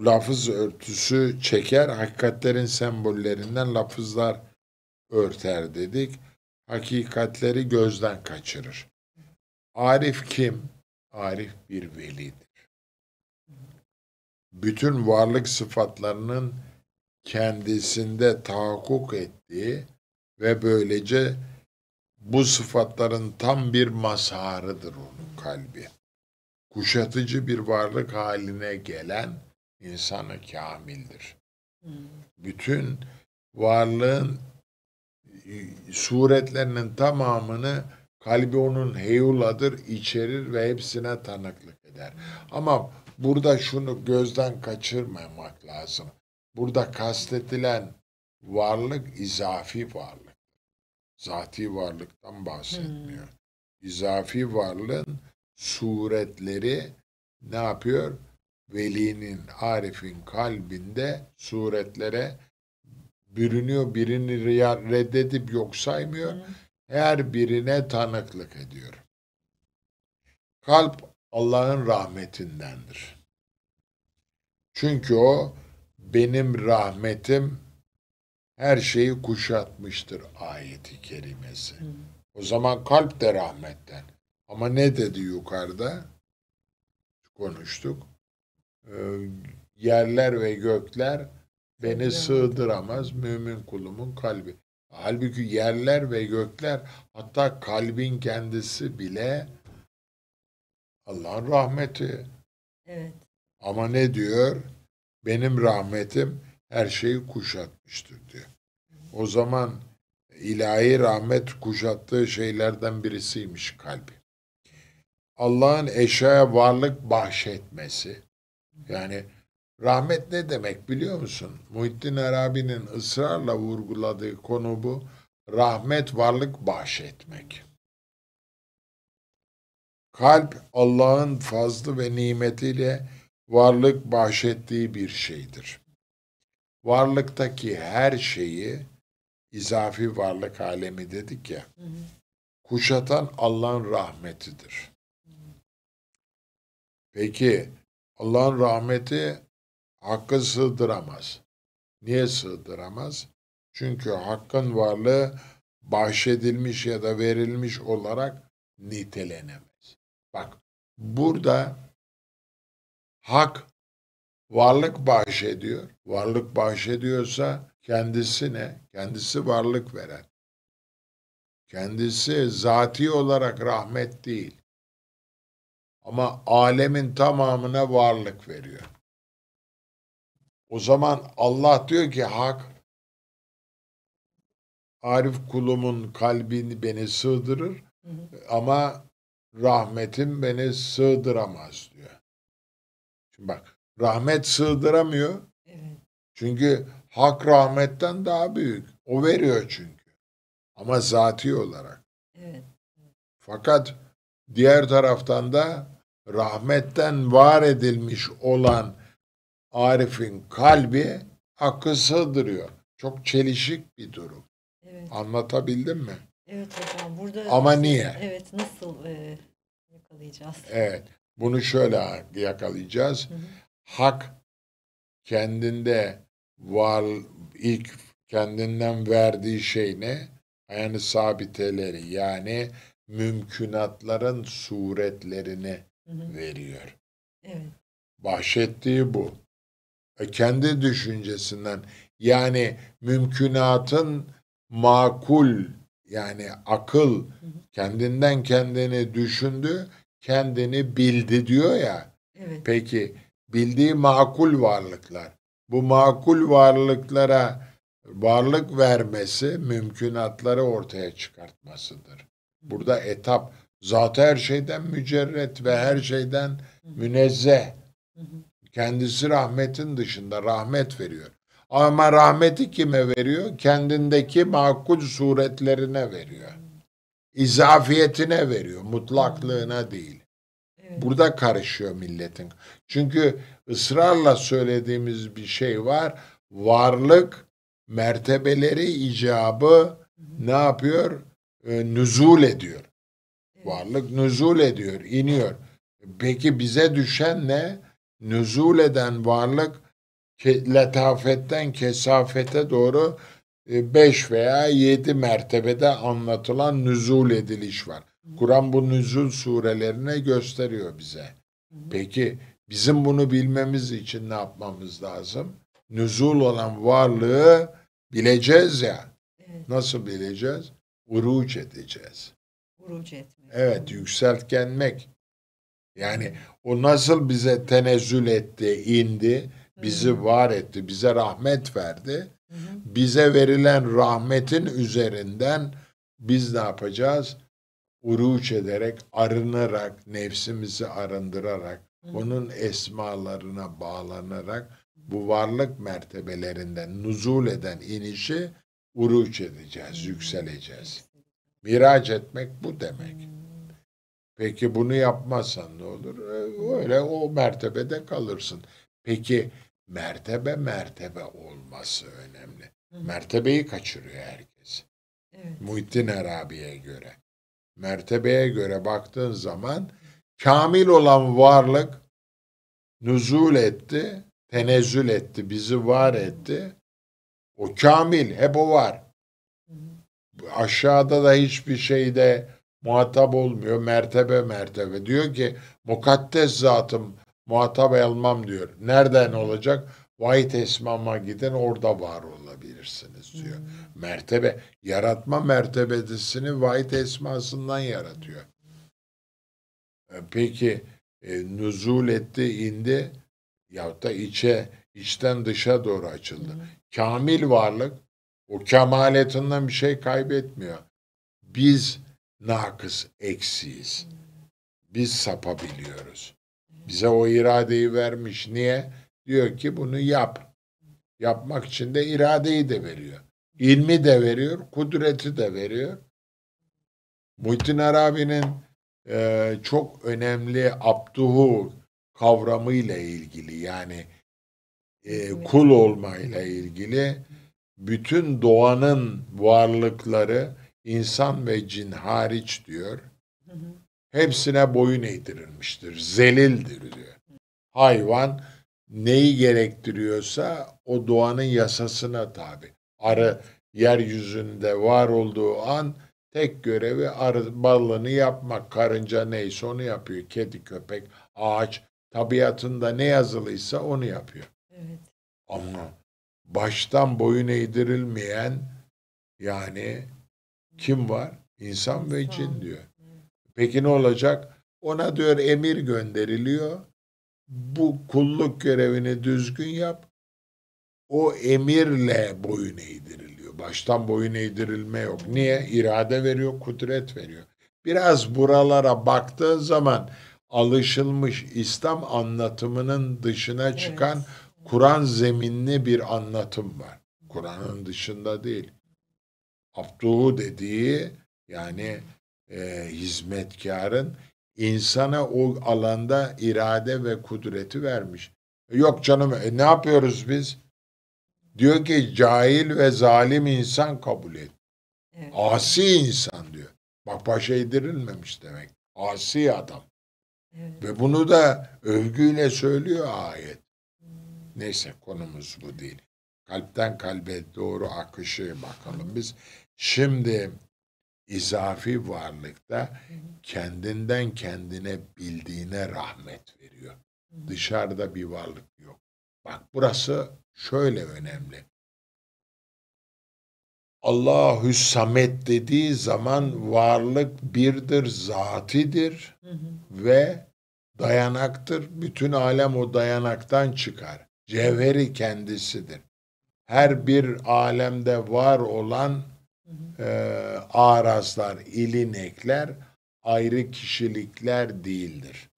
lafız örtüsü çeker, hakikatlerin sembollerinden lafızlar örter dedik. Hakikatleri gözden kaçırır. Arif kim? Arif bir velidir. Bütün varlık sıfatlarının kendisinde tahakkuk ettiği ve böylece bu sıfatların tam bir masarıdır onun kalbi. Kuşatıcı bir varlık haline gelen insanı kamildir. Hmm. Bütün varlığın e, suretlerinin tamamını kalbi onun heyuladır, içerir ve hepsine tanıklık eder. Hmm. Ama burada şunu gözden kaçırmamak lazım. Burada kastedilen varlık izafi varlık. Zati varlıktan bahsetmiyor. Hmm. İzafi varlığın suretleri ne yapıyor? velinin, arifin kalbinde suretlere bürünüyor. Birini reddedip yok saymıyor. Her birine tanıklık ediyor. Kalp Allah'ın rahmetindendir. Çünkü o benim rahmetim her şeyi kuşatmıştır ayeti kerimesi. O zaman kalp de rahmetten. Ama ne dedi yukarıda? Konuştuk. Ee, yerler ve gökler beni evet. sığdıramaz mümin kulumun kalbi. Halbuki yerler ve gökler hatta kalbin kendisi bile Allah'ın rahmeti. Evet. Ama ne diyor? Benim rahmetim her şeyi kuşatmıştır diyor. O zaman ilahi rahmet kuşattığı şeylerden birisiymiş kalbi. Allah'ın eşyaya varlık bahşetmesi yani rahmet ne demek biliyor musun? Muhittin Arabi'nin ısrarla vurguladığı konu bu. Rahmet varlık bahşetmek. Kalp Allah'ın fazlı ve nimetiyle varlık bahşettiği bir şeydir. Varlıktaki her şeyi izafi varlık alemi dedik ya. Hı hı. Kuşatan Allah'ın rahmetidir. Hı Peki Allah'ın rahmeti hakkı sığdıramaz. Niye sığdıramaz? Çünkü hakkın varlığı bahşedilmiş ya da verilmiş olarak nitelenemez. Bak burada hak varlık bahşediyor. Varlık bahşediyorsa kendisine, kendisi varlık veren. Kendisi zati olarak rahmet değil. Ama alemin tamamına varlık veriyor. O zaman Allah diyor ki hak Arif kulumun kalbini beni sığdırır hı hı. ama rahmetim beni sığdıramaz diyor. Şimdi bak rahmet sığdıramıyor. Evet. Çünkü hak rahmetten daha büyük. O veriyor çünkü. Ama zati olarak. Evet. Fakat diğer taraftan da rahmetten var edilmiş olan Arif'in kalbi hakkı sığdırıyor. Çok çelişik bir durum. Evet. Anlatabildim mi? Evet hocam. Burada Ama nasıl, niye? Evet nasıl e, yakalayacağız? Evet. Bunu şöyle yakalayacağız. Hı hı. Hak kendinde var ilk kendinden verdiği şey ne? Yani sabiteleri yani mümkünatların suretlerini hı. veriyor. Evet. Bahşettiği bu. E kendi düşüncesinden yani mümkünatın makul yani akıl kendinden kendini düşündü, kendini bildi diyor ya. Evet. Peki bildiği makul varlıklar. Bu makul varlıklara varlık vermesi mümkünatları ortaya çıkartmasıdır. Burada etap Zatı her şeyden mücerret ve her şeyden münezzeh. Kendisi rahmetin dışında rahmet veriyor. Ama rahmeti kime veriyor? Kendindeki makul suretlerine veriyor. İzafiyetine veriyor, mutlaklığına değil. Burada karışıyor milletin. Çünkü ısrarla söylediğimiz bir şey var. Varlık mertebeleri icabı ne yapıyor? E, nüzul ediyor. Varlık nüzul ediyor, iniyor. Peki bize düşen ne? Nüzul eden varlık ke, letafetten kesafete doğru e, beş veya yedi mertebede anlatılan nüzul ediliş var. Kur'an bu nüzul surelerine gösteriyor bize. Peki bizim bunu bilmemiz için ne yapmamız lazım? Nüzul olan varlığı bileceğiz ya. Nasıl bileceğiz? Uruç edeceğiz. Vurucu etmek. Evet yükseltgenmek. Yani o nasıl bize tenezzül etti, indi, bizi Hı-hı. var etti, bize rahmet verdi. Hı-hı. Bize verilen rahmetin üzerinden biz ne yapacağız? Uruç ederek, arınarak, nefsimizi arındırarak, Hı-hı. onun esmalarına bağlanarak bu varlık mertebelerinden nuzul eden inişi uruç edeceğiz, yükseleceğiz. Miraç etmek bu demek. Peki bunu yapmazsan ne olur? E, öyle o mertebede kalırsın. Peki mertebe mertebe olması önemli. Hı. Mertebeyi kaçırıyor herkes. Evet. Muhittin Arabi'ye göre. Mertebeye göre baktığın zaman kamil olan varlık nüzul etti, tenezzül etti, bizi var etti. O kamil, hep o var aşağıda da hiçbir şeyde muhatap olmuyor. Mertebe mertebe. Diyor ki mukaddes zatım muhatap almam diyor. Nereden olacak? Vahit esmama gidin orada var olabilirsiniz diyor. Hmm. Mertebe, yaratma mertebesini vahit esmasından yaratıyor. E, peki e, nüzul etti, indi ya da içe, içten dışa doğru açıldı. Hmm. Kamil varlık o kemaletinden bir şey kaybetmiyor. Biz nakıs eksiyiz. Biz sapabiliyoruz. Bize o iradeyi vermiş. Niye? Diyor ki bunu yap. Yapmak için de iradeyi de veriyor. İlmi de veriyor, kudreti de veriyor. Muhittin Arabi'nin e, çok önemli abduhu kavramıyla ilgili yani e, kul olmayla ilgili bütün doğanın varlıkları insan ve cin hariç diyor. Hepsine boyun eğdirilmiştir. Zelildir diyor. Hayvan neyi gerektiriyorsa o doğanın yasasına tabi. Arı yeryüzünde var olduğu an tek görevi arı balını yapmak. Karınca neyse onu yapıyor. Kedi, köpek, ağaç tabiatında ne yazılıysa onu yapıyor. Evet. Ama baştan boyun eğdirilmeyen yani kim var? İnsan ve cin diyor. Peki ne olacak? Ona diyor emir gönderiliyor. Bu kulluk görevini düzgün yap. O emirle boyun eğdiriliyor. Baştan boyun eğdirilme yok. Niye? İrade veriyor, kudret veriyor. Biraz buralara baktığın zaman alışılmış İslam anlatımının dışına çıkan evet Kur'an zeminli bir anlatım var. Kur'an'ın dışında değil. Abduhu dediği yani e, hizmetkarın insana o alanda irade ve kudreti vermiş. E, yok canım e, ne yapıyoruz biz? Diyor ki cahil ve zalim insan kabul et. Evet. Asi insan diyor. Bak başa indirilmemiş demek. Asi adam. Evet. Ve bunu da övgüyle söylüyor ayet. Neyse konumuz bu değil. Kalpten kalbe doğru akışı bakalım biz. Şimdi izafi varlıkta kendinden kendine bildiğine rahmet veriyor. Dışarıda bir varlık yok. Bak burası şöyle önemli. Allahü Samet dediği zaman varlık birdir, zatidir hı hı. ve dayanaktır. Bütün alem o dayanaktan çıkar cevheri kendisidir. Her bir alemde var olan e, arazlar, ilinekler ayrı kişilikler değildir.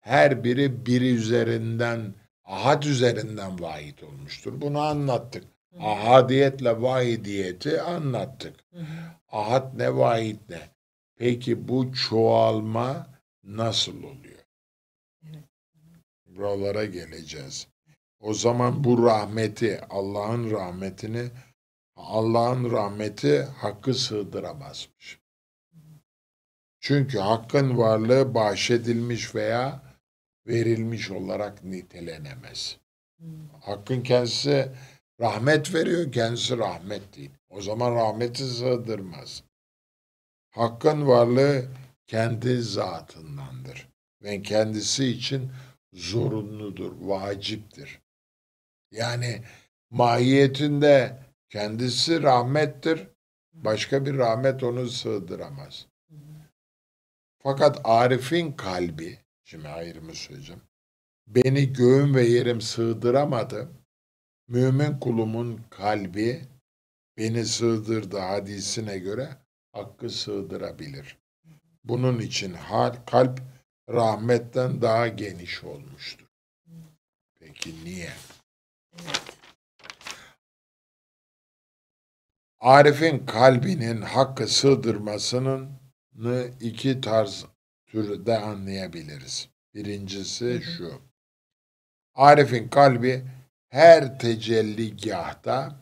Her biri biri üzerinden, ahad üzerinden vahid olmuştur. Bunu anlattık. Ahadiyetle vahidiyeti anlattık. Hı Ahad ne vahid ne? Peki bu çoğalma nasıl oluyor? Buralara geleceğiz. O zaman bu rahmeti, Allah'ın rahmetini, Allah'ın rahmeti hakkı sığdıramazmış. Çünkü hakkın varlığı bahşedilmiş veya verilmiş olarak nitelenemez. Hakkın kendisi rahmet veriyor, kendisi rahmet değil. O zaman rahmeti sığdırmaz. Hakkın varlığı kendi zatındandır ve kendisi için zorunludur, vaciptir. Yani mahiyetinde kendisi rahmettir. Başka bir rahmet onu sığdıramaz. Fakat Arif'in kalbi, şimdi ayrımı söyleyeceğim. Beni göğüm ve yerim sığdıramadı. Mümin kulumun kalbi beni sığdırdı hadisine göre hakkı sığdırabilir. Bunun için kalp rahmetten daha geniş olmuştur. Peki niye? Arif'in kalbinin hakkı sığdırmasını iki tarz türde anlayabiliriz. Birincisi şu. Arif'in kalbi her tecelligahta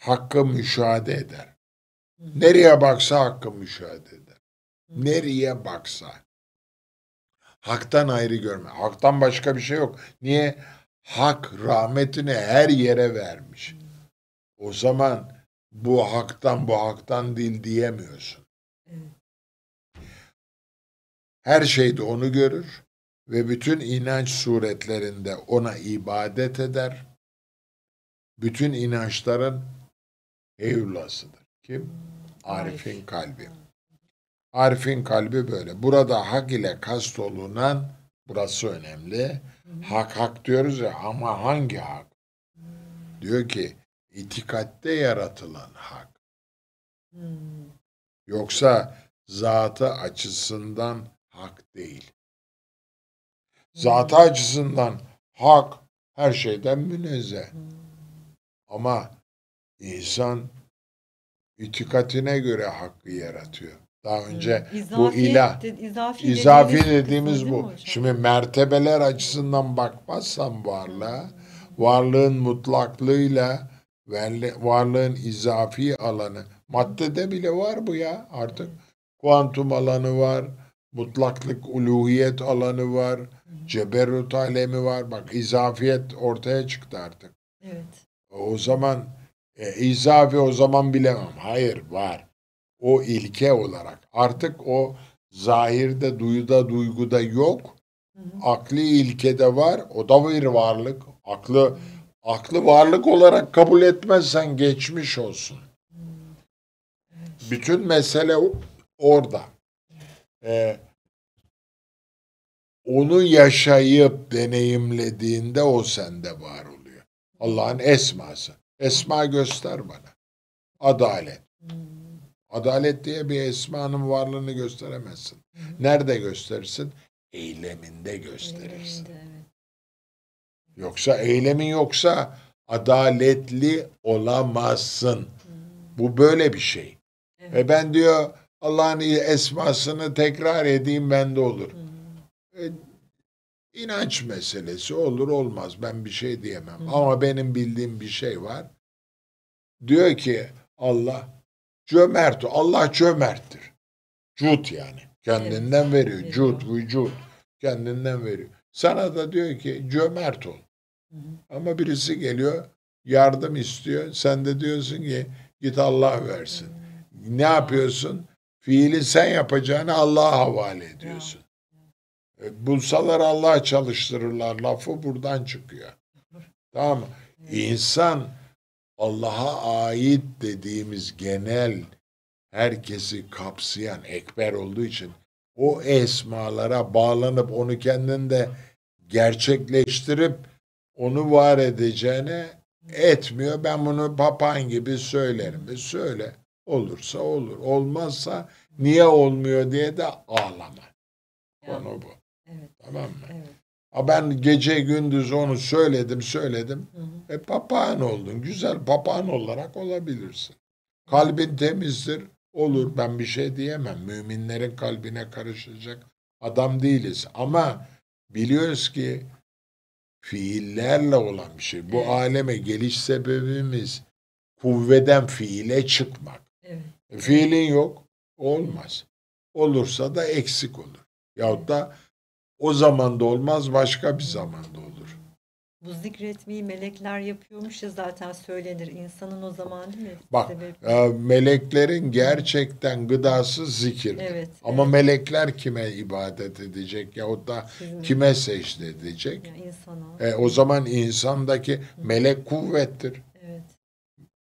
hakkı müşahede eder. Nereye baksa hakkı müşahede eder. Nereye baksa. Hak'tan ayrı görme. Hak'tan başka bir şey yok. Niye? hak rahmetini her yere vermiş. O zaman bu haktan bu haktan değil diyemiyorsun. Her şeyde onu görür ve bütün inanç suretlerinde ona ibadet eder. Bütün inançların evlasıdır. Kim? Arif'in kalbi. Arif'in kalbi böyle. Burada hak ile kast olunan, burası önemli, Hak hak diyoruz ya ama hangi hak? Diyor ki itikatte yaratılan hak. Hmm. Yoksa zatı açısından hak değil. Zatı hmm. açısından hak her şeyden münezzeh. Hmm. Ama insan itikatine göre hakkı yaratıyor. Daha ee, önce hmm. bu ilah, izafi, izafi dediğimiz, dediğimiz bu. Şimdi mertebeler açısından bakmazsan varlığa, varlığın mutlaklığıyla varlığın izafi alanı, maddede bile var bu ya artık. Kuantum alanı var, mutlaklık, uluhiyet alanı var, ceberut alemi var. Bak izafiyet ortaya çıktı artık. Evet. O zaman e, izafi o zaman bilemem. Hayır var o ilke olarak. Artık o zahirde, duyuda, duyguda yok. Hı hı. Akli ilkede var. O da bir varlık. Aklı aklı varlık olarak kabul etmezsen geçmiş olsun. Bütün mesele orada. Ee, onu yaşayıp deneyimlediğinde o sende var oluyor. Allah'ın esması. Esma göster bana. Adalet. Hmm. Adalet diye bir esmanın varlığını gösteremezsin. Hı hı. Nerede gösterirsin? Eyleminde gösterirsin. Eyleminde, evet. Yoksa eylemin yoksa adaletli olamazsın. Hı. Bu böyle bir şey. Evet. Ve ben diyor Allah'ın esmasını tekrar edeyim bende olur. Hı. E, inanç meselesi olur olmaz ben bir şey diyemem. Hı. Ama benim bildiğim bir şey var. Diyor ki Allah Cömert o. Allah cömerttir. Cud yani. Kendinden evet. veriyor. Evet. Cud, vücud. Kendinden veriyor. Sana da diyor ki cömert ol. Hı hı. Ama birisi geliyor yardım istiyor. Sen de diyorsun ki git Allah versin. Hı. Ne yapıyorsun? Fiili sen yapacağını Allah'a havale ediyorsun. E, bulsalar Allah çalıştırırlar lafı buradan çıkıyor. Tamam mı? İnsan Allah'a ait dediğimiz genel herkesi kapsayan ekber olduğu için o esmalara bağlanıp onu kendinde gerçekleştirip onu var edeceğine etmiyor. Ben bunu papan gibi söylerim. E söyle. Olursa olur. Olmazsa niye olmuyor diye de ağlama. Konu bu. Evet. Tamam mı? Evet. Ben gece gündüz onu söyledim söyledim. Hı hı. E papağan oldun. Güzel papağan olarak olabilirsin. Kalbin temizdir. Olur ben bir şey diyemem. Müminlerin kalbine karışacak adam değiliz. Ama biliyoruz ki fiillerle olan bir şey. Bu evet. aleme geliş sebebimiz kuvveden fiile çıkmak. Evet. E, fiilin yok olmaz. Olursa da eksik olur. Yahut da o zaman da olmaz başka bir zamanda olur. Bu zikretmeyi melekler yapıyormuş ya zaten söylenir. insanın o zaman değil mi? Bak e, meleklerin gerçekten gıdası zikir. Evet, Ama evet. melekler kime ibadet edecek yahut da kime secde edecek? Yani insana. E, o zaman insandaki melek kuvvettir. Evet.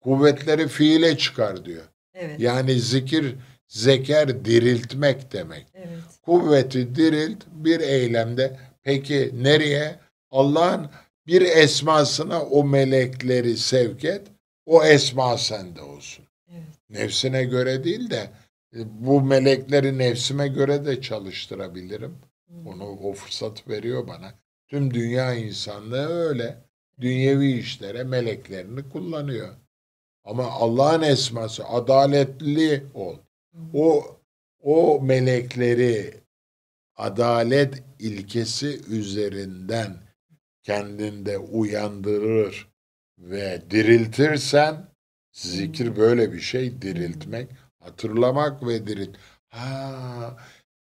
Kuvvetleri fiile çıkar diyor. Evet. Yani zikir zeker diriltmek demek. Evet. Kuvveti dirilt bir eylemde. Peki nereye? Allah'ın bir esmasına o melekleri sevk et. O esma sende olsun. Evet. Nefsine göre değil de e, bu melekleri nefsime göre de çalıştırabilirim. Hı. Onu o fırsat veriyor bana. Tüm dünya insanlığı öyle. Dünyevi işlere meleklerini kullanıyor. Ama Allah'ın esması adaletli ol. O o melekleri adalet ilkesi üzerinden kendinde uyandırır ve diriltirsen zikir hmm. böyle bir şey diriltmek, hatırlamak ve dirilt. Ha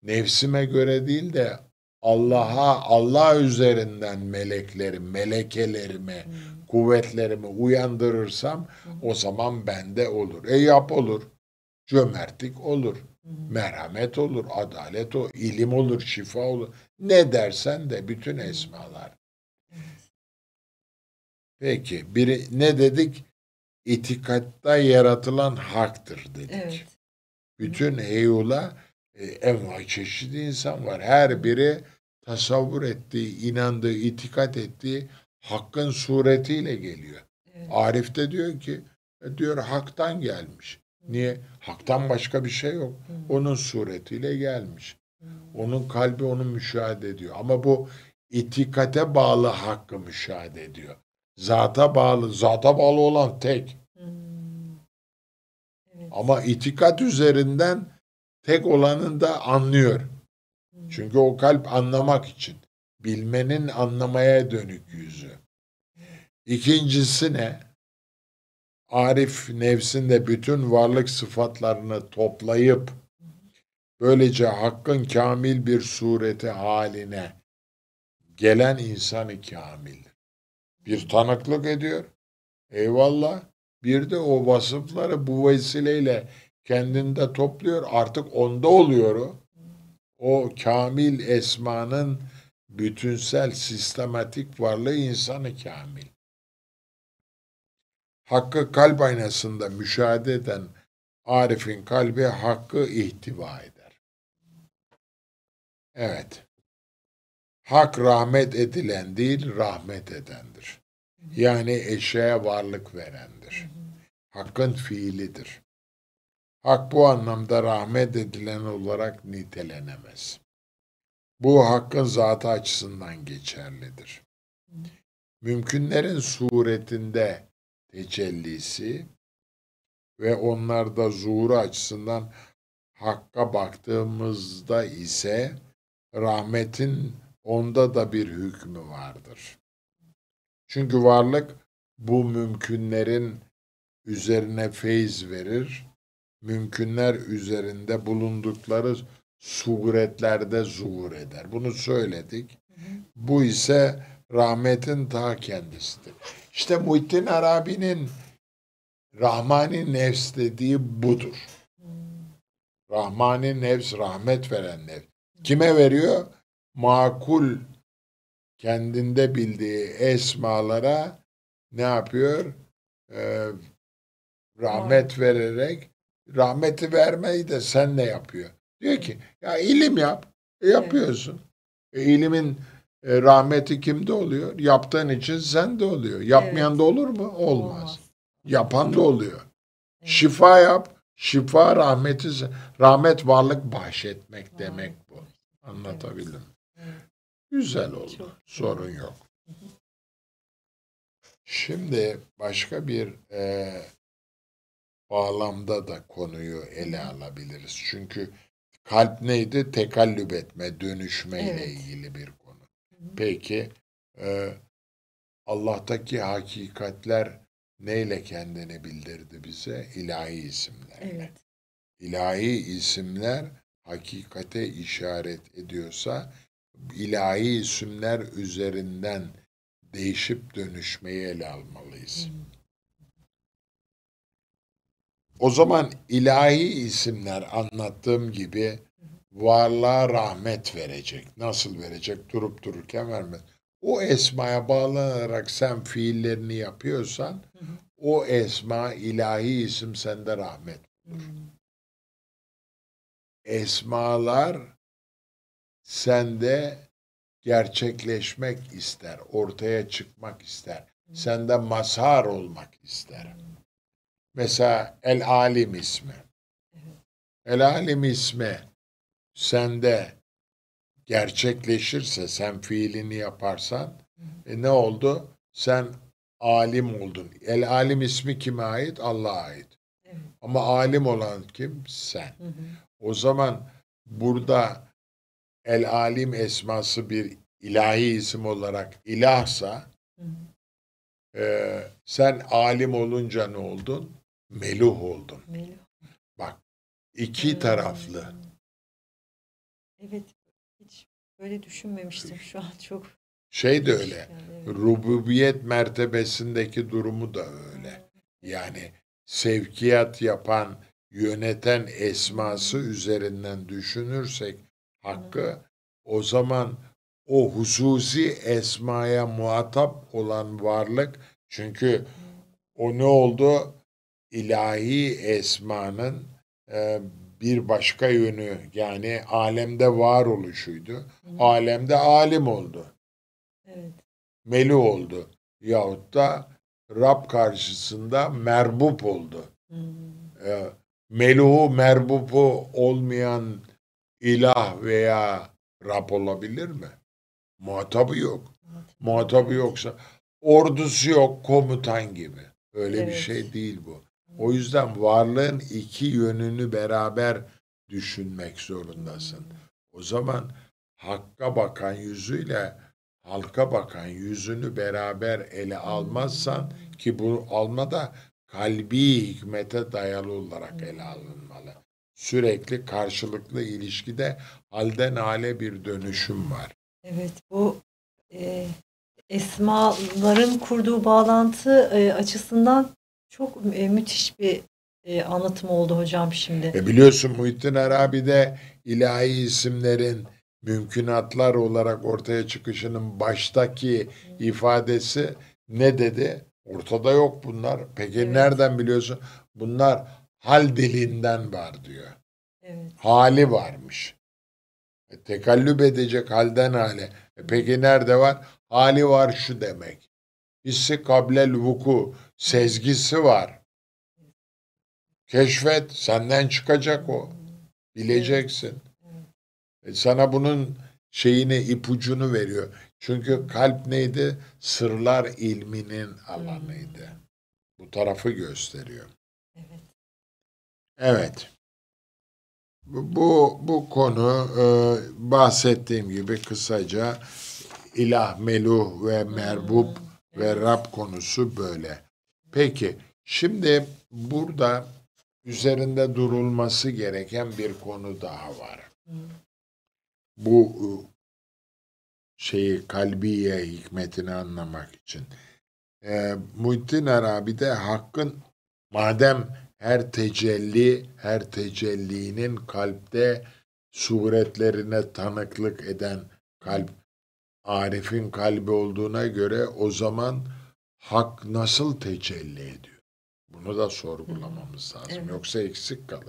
nefsime göre değil de Allah'a, Allah üzerinden melekleri, melekelerimi, hmm. kuvvetlerimi uyandırırsam o zaman bende olur. E yap olur. Cömertlik olur, merhamet olur, adalet o, ilim olur, şifa olur. Ne dersen de bütün esmalar. Peki biri ne dedik? İtikatta yaratılan haktır dedik. Evet. Bütün heyula e, envai çeşitli insan var. Her biri tasavvur ettiği, inandığı, itikat ettiği hakkın suretiyle geliyor. Evet. Arif de diyor ki e, diyor haktan gelmiş. Niye? Hak'tan başka bir şey yok. Onun suretiyle gelmiş. Onun kalbi onu müşahede ediyor. Ama bu itikate bağlı hakkı müşahede ediyor. Zata bağlı, zata bağlı olan tek. Ama itikat üzerinden tek olanın da anlıyor. Çünkü o kalp anlamak için. Bilmenin anlamaya dönük yüzü. İkincisi ne? Arif nefsinde bütün varlık sıfatlarını toplayıp böylece hakkın kamil bir sureti haline gelen insanı kamildir. Bir tanıklık ediyor. Eyvallah. Bir de o vasıfları bu vesileyle kendinde topluyor. Artık onda oluyor o. O kamil esmanın bütünsel, sistematik varlığı insanı kamil. Hakkı kalp aynasında müşahede eden Arif'in kalbi hakkı ihtiva eder. Evet. Hak rahmet edilen değil, rahmet edendir. Yani eşeğe varlık verendir. Hakkın fiilidir. Hak bu anlamda rahmet edilen olarak nitelenemez. Bu hakkın zatı açısından geçerlidir. Mümkünlerin suretinde tecellisi ve onlarda zuhuru açısından Hakk'a baktığımızda ise rahmetin onda da bir hükmü vardır. Çünkü varlık bu mümkünlerin üzerine feyz verir, mümkünler üzerinde bulundukları suretlerde zuhur eder. Bunu söyledik. Bu ise rahmetin ta kendisidir. İşte Muhittin Arabi'nin Rahmani nefs dediği budur. Rahmani nefs, rahmet veren nefs. Kime veriyor? Makul kendinde bildiği esmalara ne yapıyor? Ee, rahmet vererek rahmeti vermeyi de ne yapıyor. Diyor ki ya ilim yap. E, yapıyorsun. E, ilimin e, rahmeti kimde oluyor? Yaptığın için sen de oluyor. Yapmayan evet. da olur mu? Olmaz. Olmaz. Yapan da oluyor. Evet. Şifa yap. Şifa rahmeti rahmet varlık bahşetmek evet. demek bu. Anlatabildim. Evet. Güzel oldu. Çok. Sorun yok. Şimdi başka bir e, bağlamda da konuyu ele alabiliriz. Çünkü kalp neydi? Tekallüp etme, dönüşmeyle evet. ilgili bir Peki e, Allah'taki hakikatler neyle kendini bildirdi bize? İlahi isimler. Evet. İlahi isimler hakikate işaret ediyorsa ilahi isimler üzerinden değişip dönüşmeyi ele almalıyız. O zaman ilahi isimler anlattığım gibi varlığa rahmet verecek. Nasıl verecek? Durup dururken vermez. O esmaya bağlanarak sen fiillerini yapıyorsan o esma ilahi isim sende rahmet bulur. Esmalar sende gerçekleşmek ister, ortaya çıkmak ister. Sende mazhar olmak ister. Mesela El Alim ismi. El Alim ismi sende gerçekleşirse, sen fiilini yaparsan e, ne oldu? Sen alim oldun. El alim ismi kime ait? Allah'a ait. Evet. Ama alim olan kim? Sen. Hı hı. O zaman burada el alim esması bir ilahi isim olarak ilahsa E, sen alim olunca ne oldun? Meluh oldun. Meluh. Bak iki hmm. taraflı. Hı hı Evet. Hiç böyle düşünmemiştim şu an çok. Şey de öyle. Yani, evet. Rububiyet mertebesindeki durumu da öyle. Yani sevkiyat yapan, yöneten esması üzerinden düşünürsek hakkı o zaman o hususi esmaya muhatap olan varlık çünkü o ne oldu? ilahi esmanın e, bir başka yönü yani alemde var oluşuydu. Hı. Alemde alim oldu. Evet. Meli oldu. Yahut da Rab karşısında merbup oldu. Hı. E, ee, meluhu merbupu olmayan ilah veya Rab olabilir mi? Muhatabı yok. Muhatabı yoksa ordusu yok komutan gibi. Öyle evet. bir şey değil bu. O yüzden varlığın iki yönünü beraber düşünmek zorundasın. O zaman hakka bakan yüzüyle halka bakan yüzünü beraber ele almazsan ki bu almada kalbi hikmete dayalı olarak ele alınmalı. Sürekli karşılıklı ilişkide halden hale bir dönüşüm var. Evet bu e, esmaların kurduğu bağlantı e, açısından çok e, müthiş bir e, anlatım oldu hocam şimdi. E biliyorsun Muhittin de ilahi isimlerin mümkünatlar olarak ortaya çıkışının baştaki ifadesi ne dedi? Ortada yok bunlar. Peki evet. nereden biliyorsun? Bunlar hal dilinden var diyor. Evet. Hali varmış. E, tekallüp edecek halden hale. E, peki nerede var? Hali var şu demek. Hissi kablel vuku sezgisi var. Keşfet, senden çıkacak o. Bileceksin. E sana bunun şeyini, ipucunu veriyor. Çünkü kalp neydi? Sırlar ilminin alanıydı. Bu tarafı gösteriyor. Evet. Evet. Bu, bu konu e, bahsettiğim gibi kısaca ilah meluh ve merbub ve Rab konusu böyle. Peki şimdi burada üzerinde durulması gereken bir konu daha var. Bu ıı, şeyi kalbiye hikmetini anlamak için. Ee, Muhittin Arabi'de hakkın madem her tecelli, her tecellinin kalpte suretlerine tanıklık eden kalp, Arif'in kalbi olduğuna göre o zaman hak nasıl tecelli ediyor? Bunu da sorgulamamız hmm. lazım. Evet. Yoksa eksik kalır.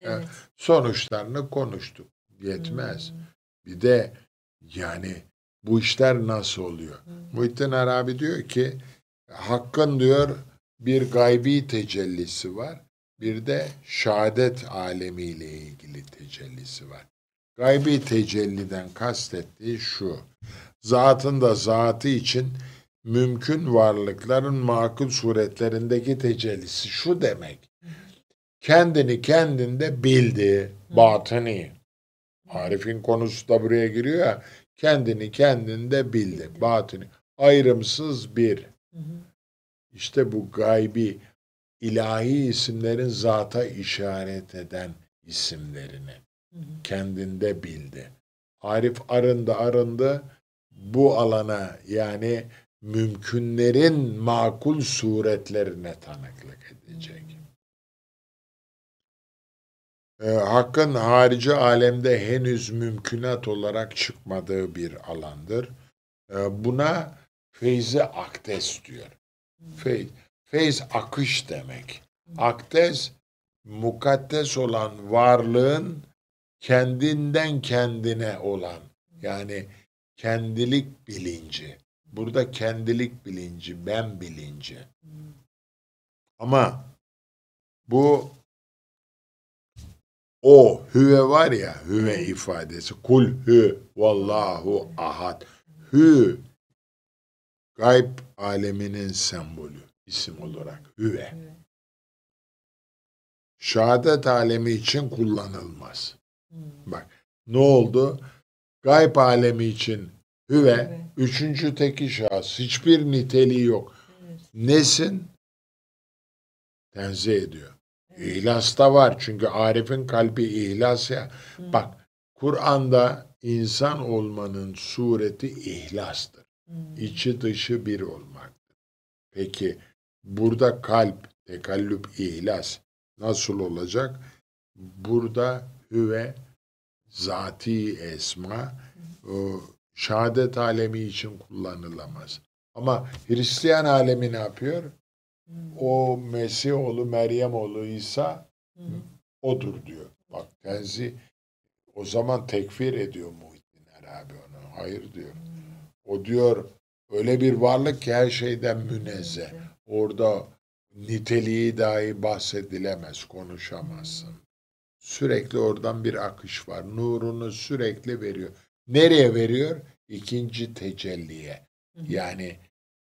Evet. Yani sonuçlarını konuştuk. Yetmez. Hmm. Bir de yani bu işler nasıl oluyor? Hmm. Muhittin Arabi diyor ki hakkın diyor bir gaybi tecellisi var. Bir de şehadet alemiyle ilgili tecellisi var. Gaybi tecelliden kastettiği şu. zatında da zatı için mümkün varlıkların makul suretlerindeki tecellisi şu demek. Kendini kendinde bildi, batıni. Arif'in konusu da buraya giriyor ya. Kendini kendinde bildi, batıni. Ayrımsız bir. İşte bu gaybi, ilahi isimlerin zata işaret eden isimlerini kendinde bildi. Arif arındı arındı bu alana yani mümkünlerin makul suretlerine tanıklık edecek. E, hakkın harici alemde henüz mümkünat olarak çıkmadığı bir alandır. E, buna feyzi akdes diyor. Feyz, feyz akış demek. Akdes mukaddes olan varlığın kendinden kendine olan yani kendilik bilinci Burada kendilik bilinci, ben bilinci. Ama bu o hüve var ya hüve ifadesi kul hü vallahu ahad hü gayb aleminin sembolü isim olarak hüve. Evet. Şehadet alemi için kullanılmaz. Hmm. Bak ne oldu? Gayb alemi için Hüve, evet. üçüncü teki şahıs. Hiçbir niteliği yok. Evet. Nesin? Tenzih ediyor. Evet. da var. Çünkü Arif'in kalbi ihlas ya. Hı. Bak Kur'an'da insan olmanın sureti ihlastır. Hı. İçi dışı bir olmaktır. Peki burada kalp, tekallüp, ihlas nasıl olacak? Burada hüve, zati esma, o şehadet alemi için kullanılamaz. Ama Hristiyan alemi ne yapıyor? Hmm. O Mesih oğlu, Meryem oğlu İsa hmm. odur diyor. Bak Tenzi o zaman tekfir ediyor Muhittin Arabi onu. Hayır diyor. Hmm. O diyor öyle bir varlık ki her şeyden müneze. Orada niteliği dahi bahsedilemez, konuşamazsın. Sürekli oradan bir akış var. Nurunu sürekli veriyor. Nereye veriyor? ikinci tecelliye. Yani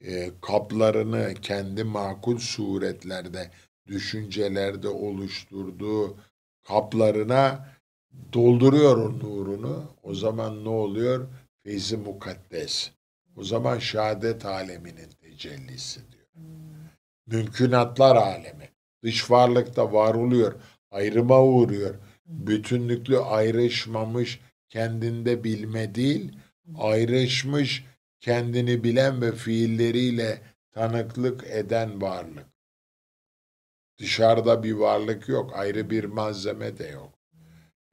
e, kaplarını kendi makul suretlerde, düşüncelerde oluşturduğu kaplarına dolduruyor o nurunu. O zaman ne oluyor? Feyzi mukaddes. O zaman şehadet aleminin tecellisi diyor. Hmm. Mümkünatlar alemi. Dış varlıkta var oluyor. Ayrıma uğruyor. Bütünlüklü ayrışmamış kendinde bilme değil, ayrışmış, kendini bilen ve fiilleriyle tanıklık eden varlık. Dışarıda bir varlık yok, ayrı bir malzeme de yok.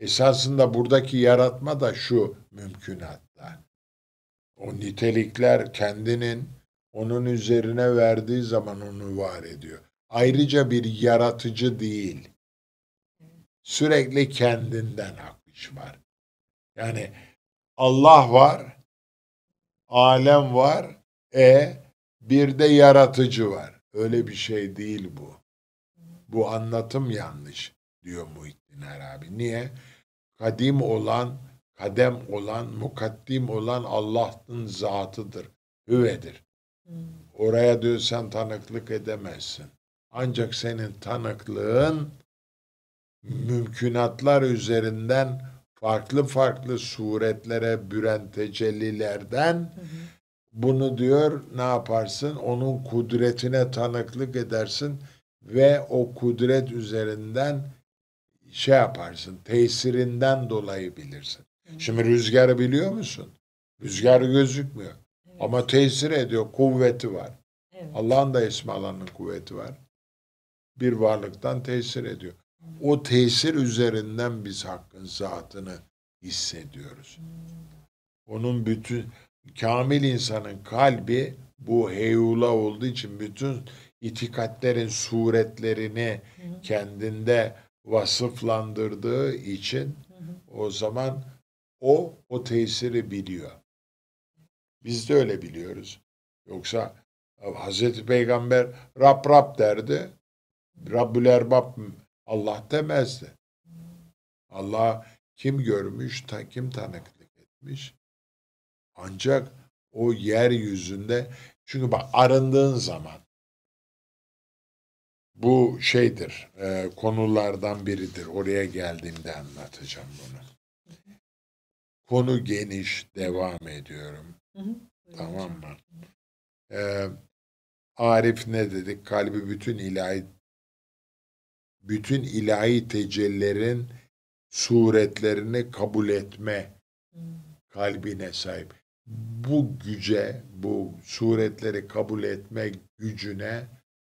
Esasında buradaki yaratma da şu mümkünatta. O nitelikler kendinin onun üzerine verdiği zaman onu var ediyor. Ayrıca bir yaratıcı değil. Sürekli kendinden akış var. Yani Allah var, alem var, e bir de yaratıcı var. Öyle bir şey değil bu. Bu anlatım yanlış diyor Muhittin Arabi. Er Niye? Kadim olan, kadem olan, mukaddim olan Allah'ın zatıdır, hüvedir. Oraya diyor sen tanıklık edemezsin. Ancak senin tanıklığın mümkünatlar üzerinden farklı farklı suretlere büren tecellilerden bunu diyor ne yaparsın? Onun kudretine tanıklık edersin ve o kudret üzerinden şey yaparsın, tesirinden dolayı bilirsin. Şimdi rüzgarı biliyor musun? Rüzgar gözükmüyor. Evet. Ama tesir ediyor, kuvveti var. Evet. Allah'ın da esmalarının kuvveti var. Bir varlıktan tesir ediyor. O tesir üzerinden biz hakkın zatını hissediyoruz. Onun bütün kamil insanın kalbi bu heyula olduğu için bütün itikatlerin suretlerini kendinde vasıflandırdığı için o zaman o o tesiri biliyor. Biz de öyle biliyoruz. Yoksa Hazreti Peygamber Rab Rab derdi. Rabbül Erbab Allah demezdi. Allah kim görmüş, ta, kim tanıklık etmiş. Ancak o yeryüzünde çünkü bak arındığın zaman bu şeydir, e, konulardan biridir. Oraya geldiğimde anlatacağım bunu. Konu geniş, devam ediyorum. Tamam mı? Ee, Arif ne dedik? Kalbi bütün ilahi bütün ilahi tecellilerin suretlerini kabul etme hmm. kalbine sahip. Bu güce, bu suretleri kabul etme gücüne,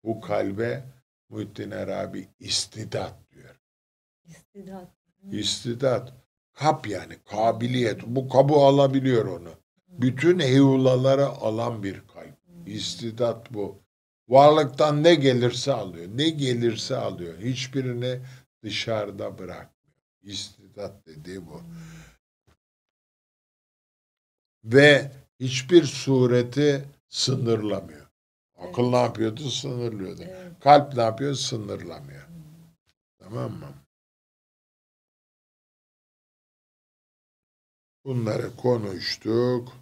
bu kalbe Muhittin Arabi istidat diyor. İstidat. Hmm. İstidat. Kap yani kabiliyet. Bu kabu alabiliyor onu. Hmm. Bütün heyulaları alan bir kalp. İstidat bu. Varlıktan ne gelirse alıyor. Ne gelirse alıyor. Hiçbirini dışarıda bırakmıyor. İstidat dediği bu. Ve hiçbir sureti sınırlamıyor. Akıl evet. ne yapıyordu? Sınırlıyordu. Evet. Kalp ne yapıyor? Sınırlamıyor. Tamam mı? Bunları konuştuk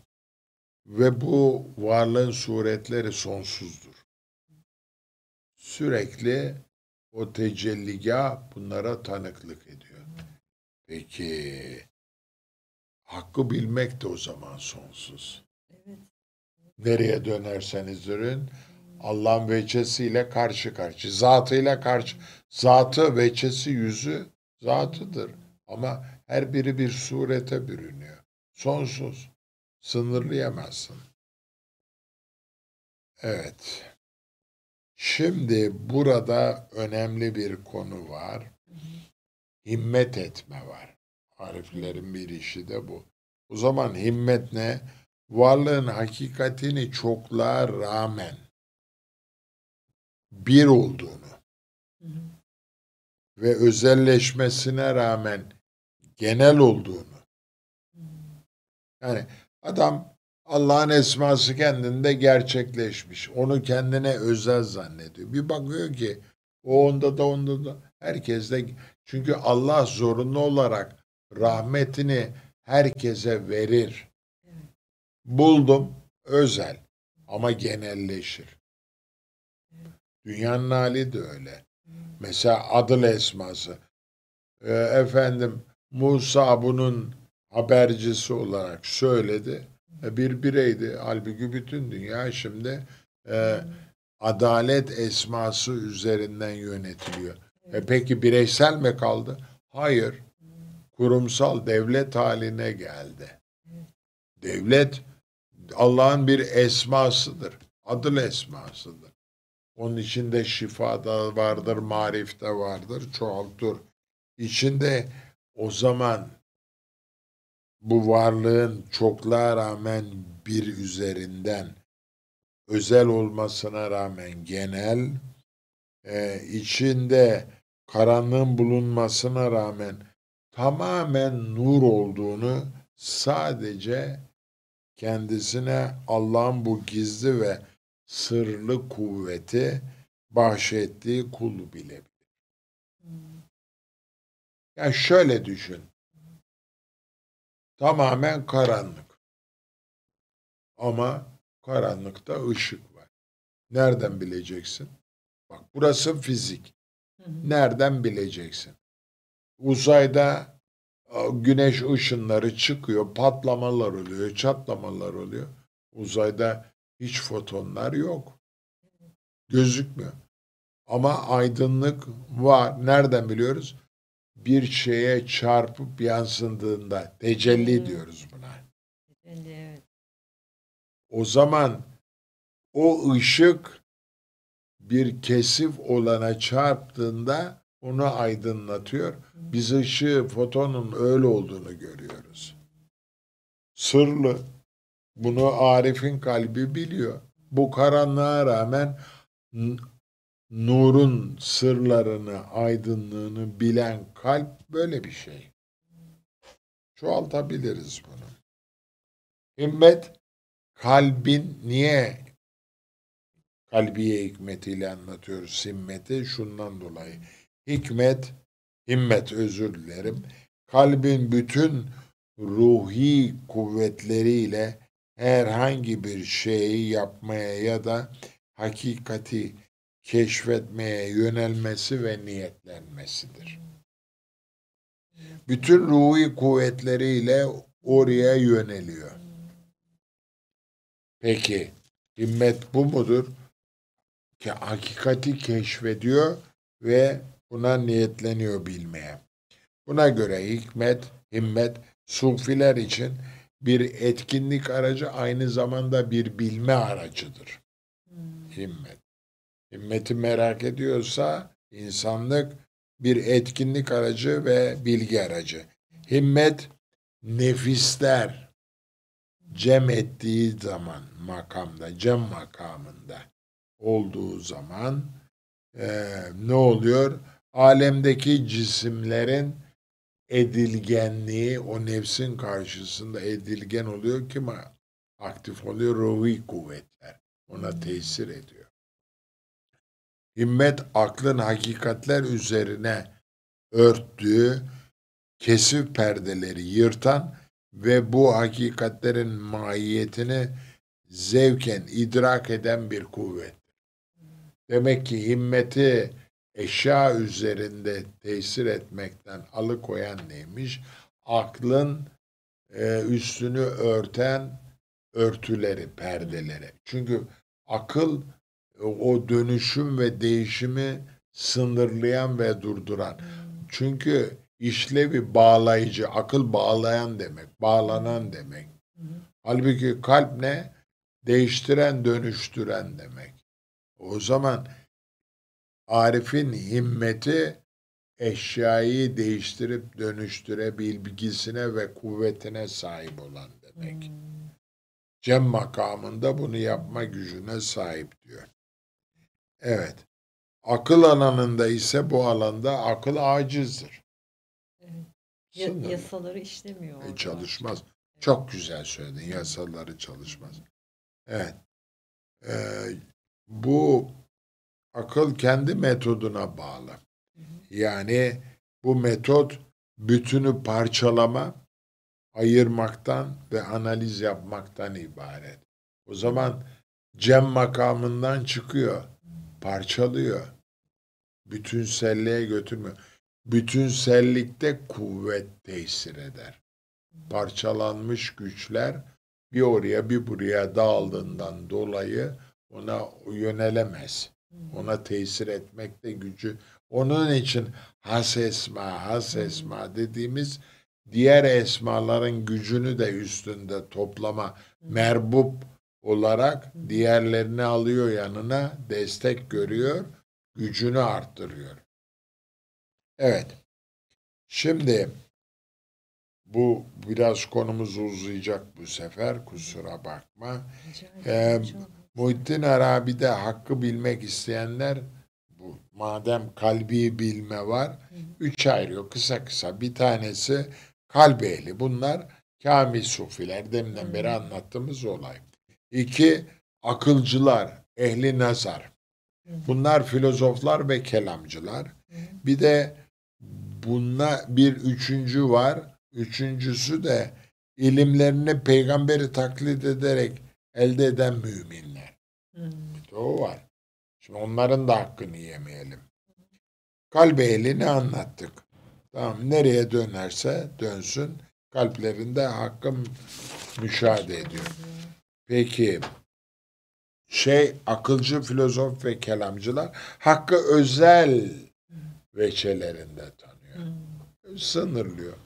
ve bu varlığın suretleri sonsuzdur sürekli o tecelligah bunlara tanıklık ediyor. Peki hakkı bilmek de o zaman sonsuz. Nereye dönerseniz dönün Allah'ın veçesiyle karşı karşı, zatıyla karşı. Zatı, veçesi, yüzü zatıdır. Ama her biri bir surete bürünüyor. Sonsuz. Sınırlayamazsın. Evet. Şimdi burada önemli bir konu var. Himmet etme var. Ariflerin bir işi de bu. O zaman himmet ne? Varlığın hakikatini çokluğa rağmen bir olduğunu ve özelleşmesine rağmen genel olduğunu. Yani adam Allah'ın esması kendinde gerçekleşmiş. Onu kendine özel zannediyor. Bir bakıyor ki o onda da onda da herkes de çünkü Allah zorunlu olarak rahmetini herkese verir. Buldum özel ama genelleşir. Dünyanın hali de öyle. Mesela adıl esması. Ee, efendim Musa bunun habercisi olarak söyledi. E, bir bireydi. Halbuki bütün dünya şimdi e, adalet esması üzerinden yönetiliyor. E peki bireysel mi kaldı? Hayır. Kurumsal devlet haline geldi. Devlet Allah'ın bir esmasıdır. Adıl esmasıdır. Onun içinde şifa da vardır, marifte vardır, çoğaltır. İçinde o zaman bu varlığın çokluğa rağmen bir üzerinden özel olmasına rağmen genel e, içinde karanlığın bulunmasına rağmen tamamen nur olduğunu sadece kendisine Allah'ın bu gizli ve sırlı kuvveti bahşettiği kul bilebilir. Hmm. Yani şöyle düşün. Tamamen karanlık. Ama karanlıkta ışık var. Nereden bileceksin? Bak burası fizik. Nereden bileceksin? Uzayda güneş ışınları çıkıyor, patlamalar oluyor, çatlamalar oluyor. Uzayda hiç fotonlar yok. Gözükmüyor. Ama aydınlık var. Nereden biliyoruz? bir şeye çarpıp yansındığında tecelli hmm. diyoruz buna. Tecelli evet. O zaman o ışık bir kesif olana çarptığında onu aydınlatıyor. Biz ışığı, fotonun öyle olduğunu görüyoruz. Sırlı. Bunu Arif'in kalbi biliyor. Bu karanlığa rağmen nurun sırlarını, aydınlığını bilen kalp böyle bir şey. Çoğaltabiliriz bunu. Himmet kalbin niye kalbiye hikmetiyle anlatıyoruz simmeti? şundan dolayı. Hikmet, himmet özür dilerim. Kalbin bütün ruhi kuvvetleriyle herhangi bir şeyi yapmaya ya da hakikati keşfetmeye yönelmesi ve niyetlenmesidir. Bütün ruhi kuvvetleriyle oraya yöneliyor. Peki himmet bu mudur? Ki hakikati keşfediyor ve buna niyetleniyor bilmeye. Buna göre hikmet, himmet sufiler için bir etkinlik aracı aynı zamanda bir bilme aracıdır. Hmm. Himmet. Himmeti merak ediyorsa insanlık bir etkinlik aracı ve bilgi aracı. Himmet nefisler cem ettiği zaman makamda, cem makamında olduğu zaman e, ne oluyor? Alemdeki cisimlerin edilgenliği o nefsin karşısında edilgen oluyor ki ma aktif oluyor ruhi kuvvetler. Ona tesir ediyor himmet aklın hakikatler üzerine örttüğü kesif perdeleri yırtan ve bu hakikatlerin mahiyetini zevken idrak eden bir kuvvet. Demek ki himmeti eşya üzerinde tesir etmekten alıkoyan neymiş? Aklın e, üstünü örten örtüleri, perdeleri. Çünkü akıl o dönüşüm ve değişimi sınırlayan ve durduran. Hmm. Çünkü işlevi bağlayıcı, akıl bağlayan demek, bağlanan hmm. demek. Halbuki kalp ne? Değiştiren, dönüştüren demek. O zaman Arif'in himmeti eşyayı değiştirip dönüştürebil bilgisine ve kuvvetine sahip olan demek. Hmm. Cem makamında bunu yapma gücüne sahip diyor. Evet. Akıl alanında ise bu alanda akıl acizdir. Evet. Ya, yasaları işlemiyor. E, çalışmaz. Artık. Çok güzel söyledin. Yasaları çalışmaz. Evet. Ee, bu akıl kendi metoduna bağlı. Yani bu metot bütünü parçalama, ayırmaktan ve analiz yapmaktan ibaret. O zaman cem makamından çıkıyor parçalıyor. Bütünselliğe götürmüyor. Bütünsellikte kuvvet tesir eder. Parçalanmış güçler bir oraya bir buraya dağıldığından dolayı ona yönelemez. Ona tesir etmekte gücü. Onun için has esma, has esma dediğimiz diğer esmaların gücünü de üstünde toplama, merbup olarak diğerlerini alıyor yanına, destek görüyor, gücünü arttırıyor. Evet. Şimdi bu biraz konumuz uzayacak bu sefer kusura bakma. Ee, Muhittin Arabi'de hakkı bilmek isteyenler bu madem kalbi bilme var hı hı. üç ayrıyor kısa kısa. Bir tanesi kalbi bunlar kami sufiler deminden beri anlattığımız olay. İki, akılcılar, ehli nazar. Bunlar filozoflar ve kelamcılar. Bir de bunda bir üçüncü var. Üçüncüsü de ilimlerini peygamberi taklit ederek elde eden müminler. Bir o var. Şimdi onların da hakkını yemeyelim. Kalbe elini anlattık. Tamam nereye dönerse dönsün kalplerinde hakkım müşahede ediyor. Peki şey akılcı filozof ve kelamcılar hakkı özel veçelerinde tanıyor. Hmm. Sınırlıyor.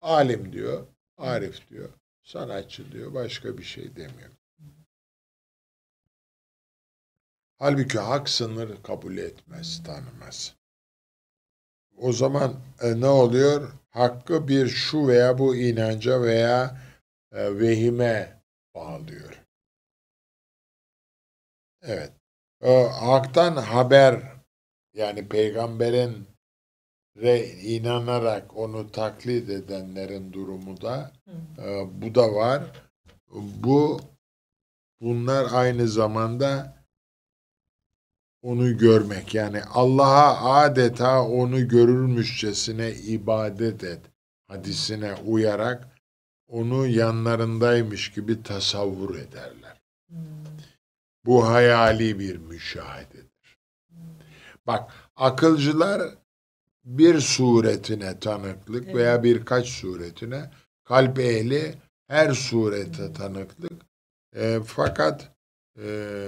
Alim diyor, arif diyor, sanatçı diyor, başka bir şey demiyor. Halbuki hak sınır kabul etmez, hmm. tanımaz. O zaman e, ne oluyor? Hakkı bir şu veya bu inanca veya e, vehime bağlıyor. Evet. O, haktan haber yani peygamberin re inanarak onu taklit edenlerin durumu da e, bu da var. Bu bunlar aynı zamanda onu görmek yani Allah'a adeta onu görürmüşçesine ibadet et hadisine uyarak onu yanlarındaymış gibi tasavvur ederler. Hmm. Bu hayali bir müşahededir. Bak akılcılar bir suretine tanıklık veya birkaç suretine kalp ehli her surete hmm. tanıklık. E, fakat e,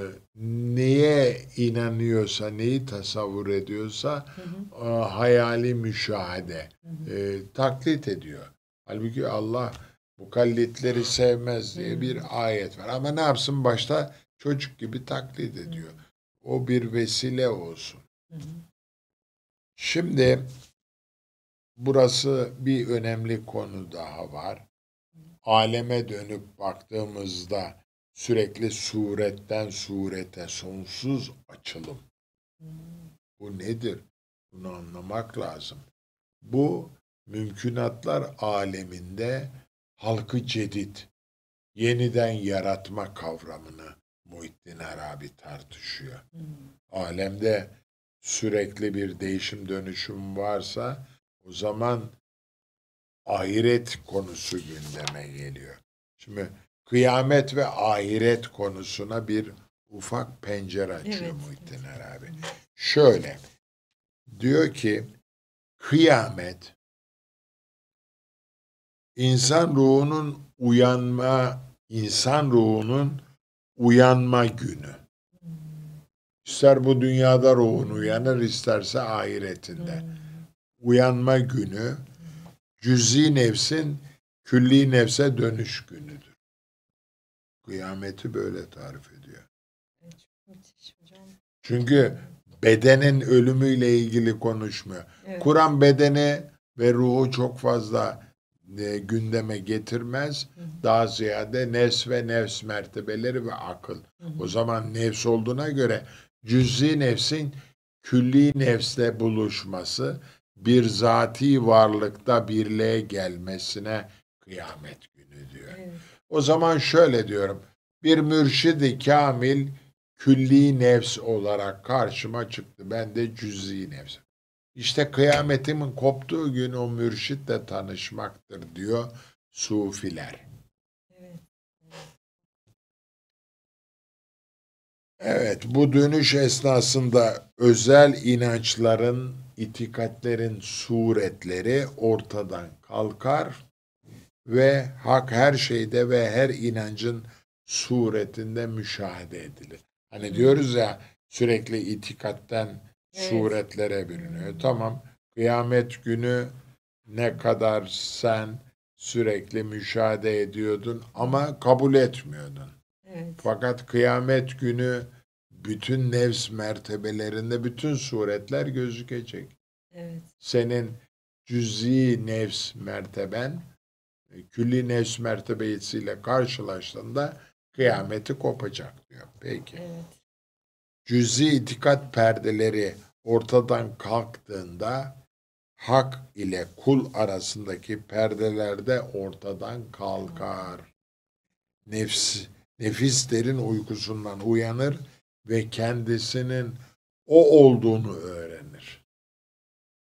neye inanıyorsa, neyi tasavvur ediyorsa E, hayali müşahede E, taklit ediyor. Halbuki Allah mukallitleri sevmez diye bir ayet var. Ama ne yapsın başta çocuk gibi taklit ediyor. O bir vesile olsun. Şimdi burası bir önemli konu daha var. Aleme dönüp baktığımızda sürekli suretten surete sonsuz açılım. Bu nedir? Bunu anlamak lazım. Bu mümkünatlar aleminde halkı cedid, yeniden yaratma kavramını Muhittin Arabi tartışıyor. Hmm. Alemde sürekli bir değişim dönüşüm varsa o zaman ahiret konusu gündeme geliyor. Şimdi kıyamet ve ahiret konusuna bir ufak pencere açıyor evet. Muhittin Arabi. Şöyle diyor ki kıyamet insan ruhunun uyanma, insan ruhunun uyanma günü. İster bu dünyada ruhun uyanır, isterse ahiretinde. Uyanma günü, cüzi nefsin külli nefse dönüş günüdür. Kıyameti böyle tarif ediyor. Çünkü bedenin ölümüyle ilgili konuşmuyor. Evet. Kur'an bedeni ve ruhu çok fazla e, gündeme getirmez. Hı hı. Daha ziyade nefs ve nefs mertebeleri ve akıl. Hı hı. O zaman nefs olduğuna göre cüz'i nefsin külli nefsle buluşması bir zati varlıkta birliğe gelmesine kıyamet günü diyor. Evet. O zaman şöyle diyorum. Bir mürşidi kamil külli nefs olarak karşıma çıktı. Ben de cüz'i nefs. İşte kıyametimin koptuğu gün o mürşitle tanışmaktır diyor sufiler. Evet. bu dönüş esnasında özel inançların, itikatlerin suretleri ortadan kalkar ve hak her şeyde ve her inancın suretinde müşahede edilir. Hani diyoruz ya sürekli itikatten evet. suretlere bürünüyor. Tamam kıyamet günü ne kadar sen sürekli müşahede ediyordun ama kabul etmiyordun. Evet. Fakat kıyamet günü bütün nefs mertebelerinde bütün suretler gözükecek. Evet. Senin cüz'i nefs merteben e, külli nefs mertebesiyle karşılaştığında kıyameti kopacak diyor. Peki. Evet. Cüz'i itikat perdeleri ortadan kalktığında hak ile kul arasındaki perdeler de ortadan kalkar. Nefs, nefis derin uykusundan uyanır ve kendisinin o olduğunu öğrenir.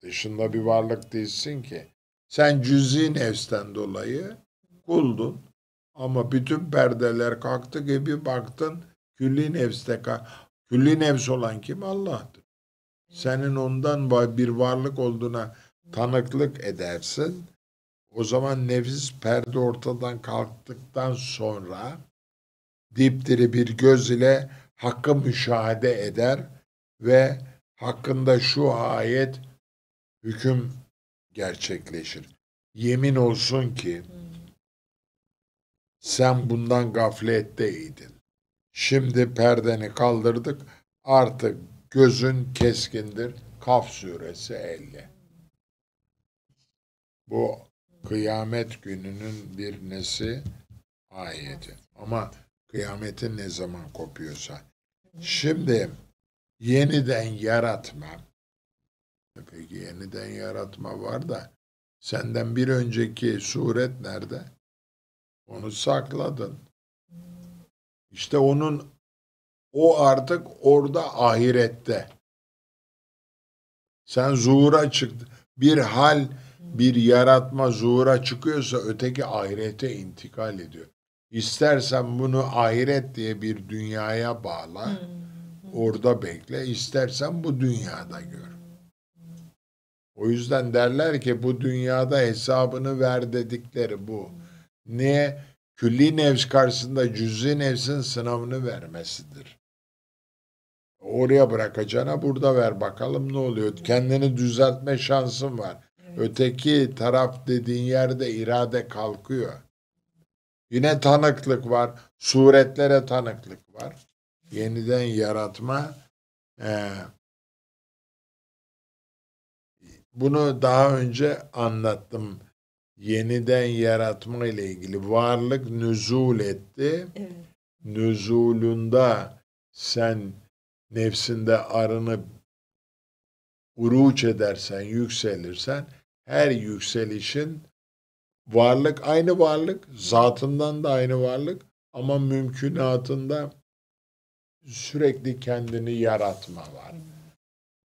Dışında bir varlık değilsin ki. Sen cüzi nefsten dolayı kuldun ama bütün perdeler kalktı gibi baktın külli nefste külli nefs olan kim? Allah senin ondan bir varlık olduğuna tanıklık edersin. O zaman nefis perde ortadan kalktıktan sonra dipdiri bir göz ile hakkı müşahede eder ve hakkında şu ayet hüküm gerçekleşir. Yemin olsun ki sen bundan gafletteydin. Şimdi perdeni kaldırdık. Artık gözün keskindir. Kaf suresi 50. Bu kıyamet gününün bir nesi ayeti. Ama kıyametin ne zaman kopuyorsa. Şimdi yeniden yaratma. E peki yeniden yaratma var da senden bir önceki suret nerede? Onu sakladın. İşte onun o artık orada ahirette. Sen zuhura çıktın. Bir hal, bir yaratma zuhura çıkıyorsa öteki ahirete intikal ediyor. İstersen bunu ahiret diye bir dünyaya bağla. Hmm. Orada bekle. İstersen bu dünyada gör. O yüzden derler ki bu dünyada hesabını ver dedikleri bu. Niye? Külli nefs karşısında cüz'i nefsin sınavını vermesidir. Oraya bırakacağına burada ver bakalım ne oluyor. Kendini düzeltme şansın var. Öteki taraf dediğin yerde irade kalkıyor. Yine tanıklık var. Suretlere tanıklık var. Yeniden yaratma. Ee, bunu daha önce anlattım. Yeniden yaratma ile ilgili varlık nüzul etti. Evet. Nüzulunda sen nefsinde arınıp uruç edersen, yükselirsen her yükselişin varlık aynı varlık, zatından da aynı varlık ama mümkünatında sürekli kendini yaratma var.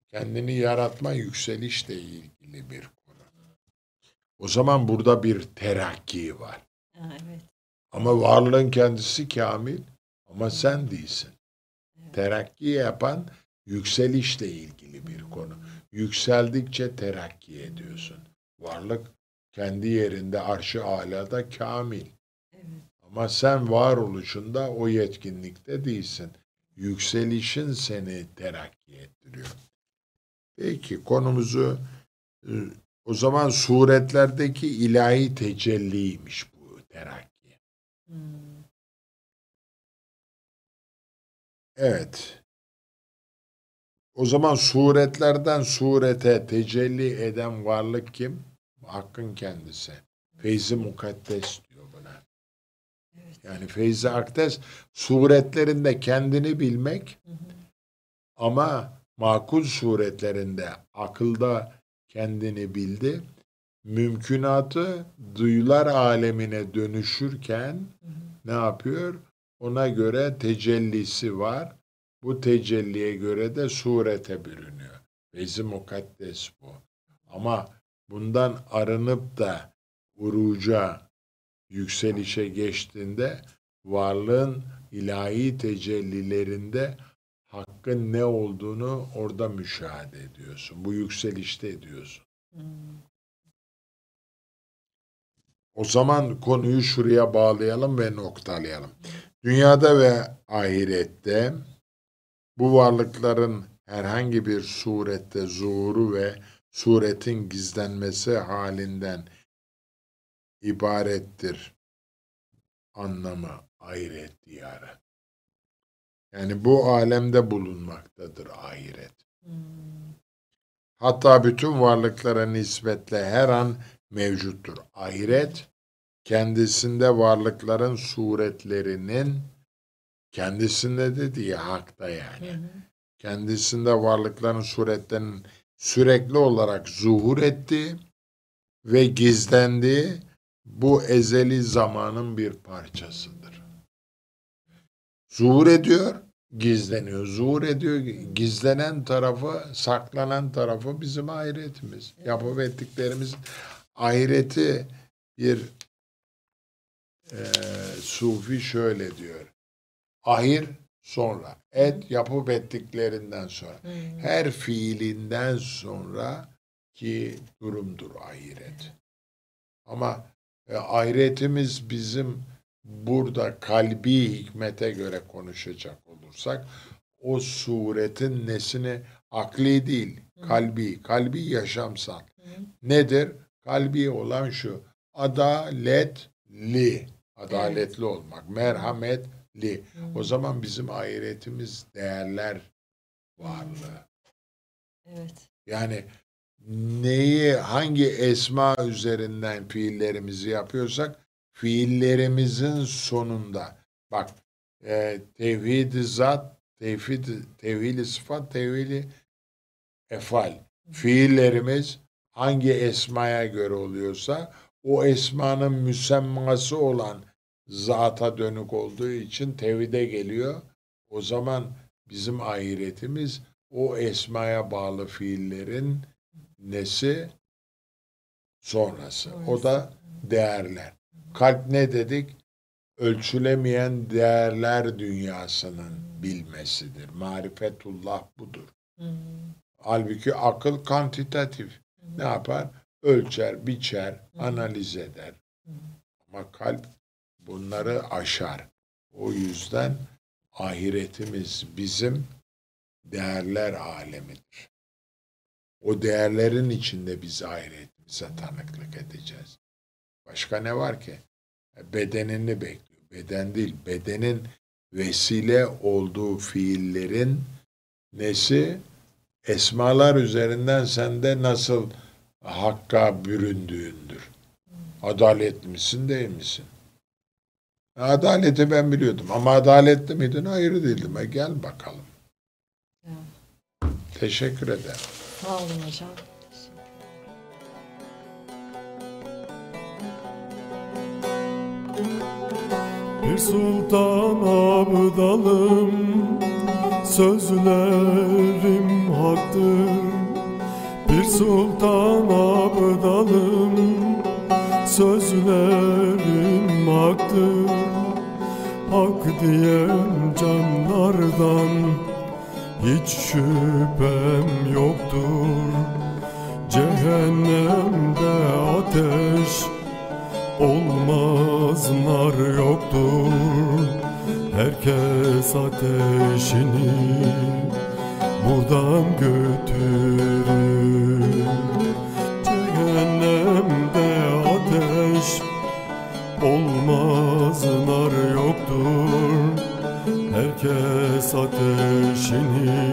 Kendini yaratma yükselişle ilgili bir konu. O zaman burada bir terakki var. Evet. Ama varlığın kendisi kamil ama sen değilsin terakki yapan yükselişle ilgili bir konu. Yükseldikçe terakki ediyorsun. Varlık kendi yerinde arşı alada kamil. Ama sen varoluşunda o yetkinlikte değilsin. Yükselişin seni terakki ettiriyor. Peki konumuzu e, o zaman suretlerdeki ilahi tecelliymiş bu terakki. Hmm. Evet. O zaman suretlerden surete tecelli eden varlık kim? Hakkın kendisi. Feyzi mukaddes diyor buna. Yani feyzi akdes suretlerinde kendini bilmek hı hı. ama makul suretlerinde akılda kendini bildi. Mümkünatı duyular alemine dönüşürken hı ne yapıyor? Ona göre tecellisi var. Bu tecelliye göre de surete bürünüyor. Bezi mukaddes bu. Ama bundan arınıp da uruca, yükselişe geçtiğinde varlığın ilahi tecellilerinde hakkın ne olduğunu orada müşahede ediyorsun. Bu yükselişte ediyorsun. Hmm. O zaman konuyu şuraya bağlayalım ve noktalayalım. Hmm. Dünyada ve ahirette bu varlıkların herhangi bir surette zuhuru ve suretin gizlenmesi halinden ibarettir anlamı ahiret diyarı. Yani bu alemde bulunmaktadır ahiret. Hmm. Hatta bütün varlıklara nispetle her an mevcuttur. Ahiret kendisinde varlıkların suretlerinin kendisinde dediği hakta yani. Hı hı. Kendisinde varlıkların suretlerinin sürekli olarak zuhur ettiği ve gizlendiği bu ezeli zamanın bir parçasıdır. Zuhur ediyor, gizleniyor. Zuhur ediyor, gizlenen tarafı, saklanan tarafı bizim ahiretimiz. Yapıp ettiklerimiz ahireti bir e, Sufi şöyle diyor. Ahir sonra. Et yapıp ettiklerinden sonra. Hmm. Her fiilinden sonra ki durumdur ahiret. Ama e, ahiretimiz bizim burada kalbi hikmete göre konuşacak olursak o suretin nesini akli değil, hmm. kalbi, kalbi yaşamsal. Hmm. Nedir? Kalbi olan şu, adaletli. Adaletli evet. olmak, merhametli. Hmm. O zaman bizim ahiretimiz değerler varlığı. Evet. Yani neyi hangi esma üzerinden fiillerimizi yapıyorsak fiillerimizin sonunda bak e, tevhid zat, tevhid, tevhid sıfat, tevhid efal. Fiillerimiz hangi esmaya göre oluyorsa o esmanın müsemması olan zata dönük olduğu için tevhide geliyor. O zaman bizim ahiretimiz o esmaya bağlı fiillerin nesi sonrası. O da değerler. Kalp ne dedik? Ölçülemeyen değerler dünyasının bilmesidir. Marifetullah budur. Hmm. Halbuki akıl kantitatif. Ne yapar? Ölçer, biçer, hmm. analiz eder. Hmm. Ama kalp bunları aşar. O yüzden ahiretimiz bizim değerler alemidir. O değerlerin içinde biz ahiretimize tanıklık edeceğiz. Başka ne var ki? Bedenini bekliyor. Beden değil, bedenin vesile olduğu fiillerin nesi? Esmalar üzerinden sende nasıl hakka büründüğündür. Adalet misin değil misin? Adaleti ben biliyordum ama adaletli miydin? Hayır değildim. E gel bakalım. Ya. Teşekkür ederim. Sağ olun hocam. Bir sultan abdalım, sözlerim haktır. Bir sultan abdalım, sözlerim olmaktır Hak diyen canlardan hiç şüphem yoktur Cehennemde ateş olmazlar yoktur Herkes ateşini buradan götürür Isınar yoktur Herkes ateşini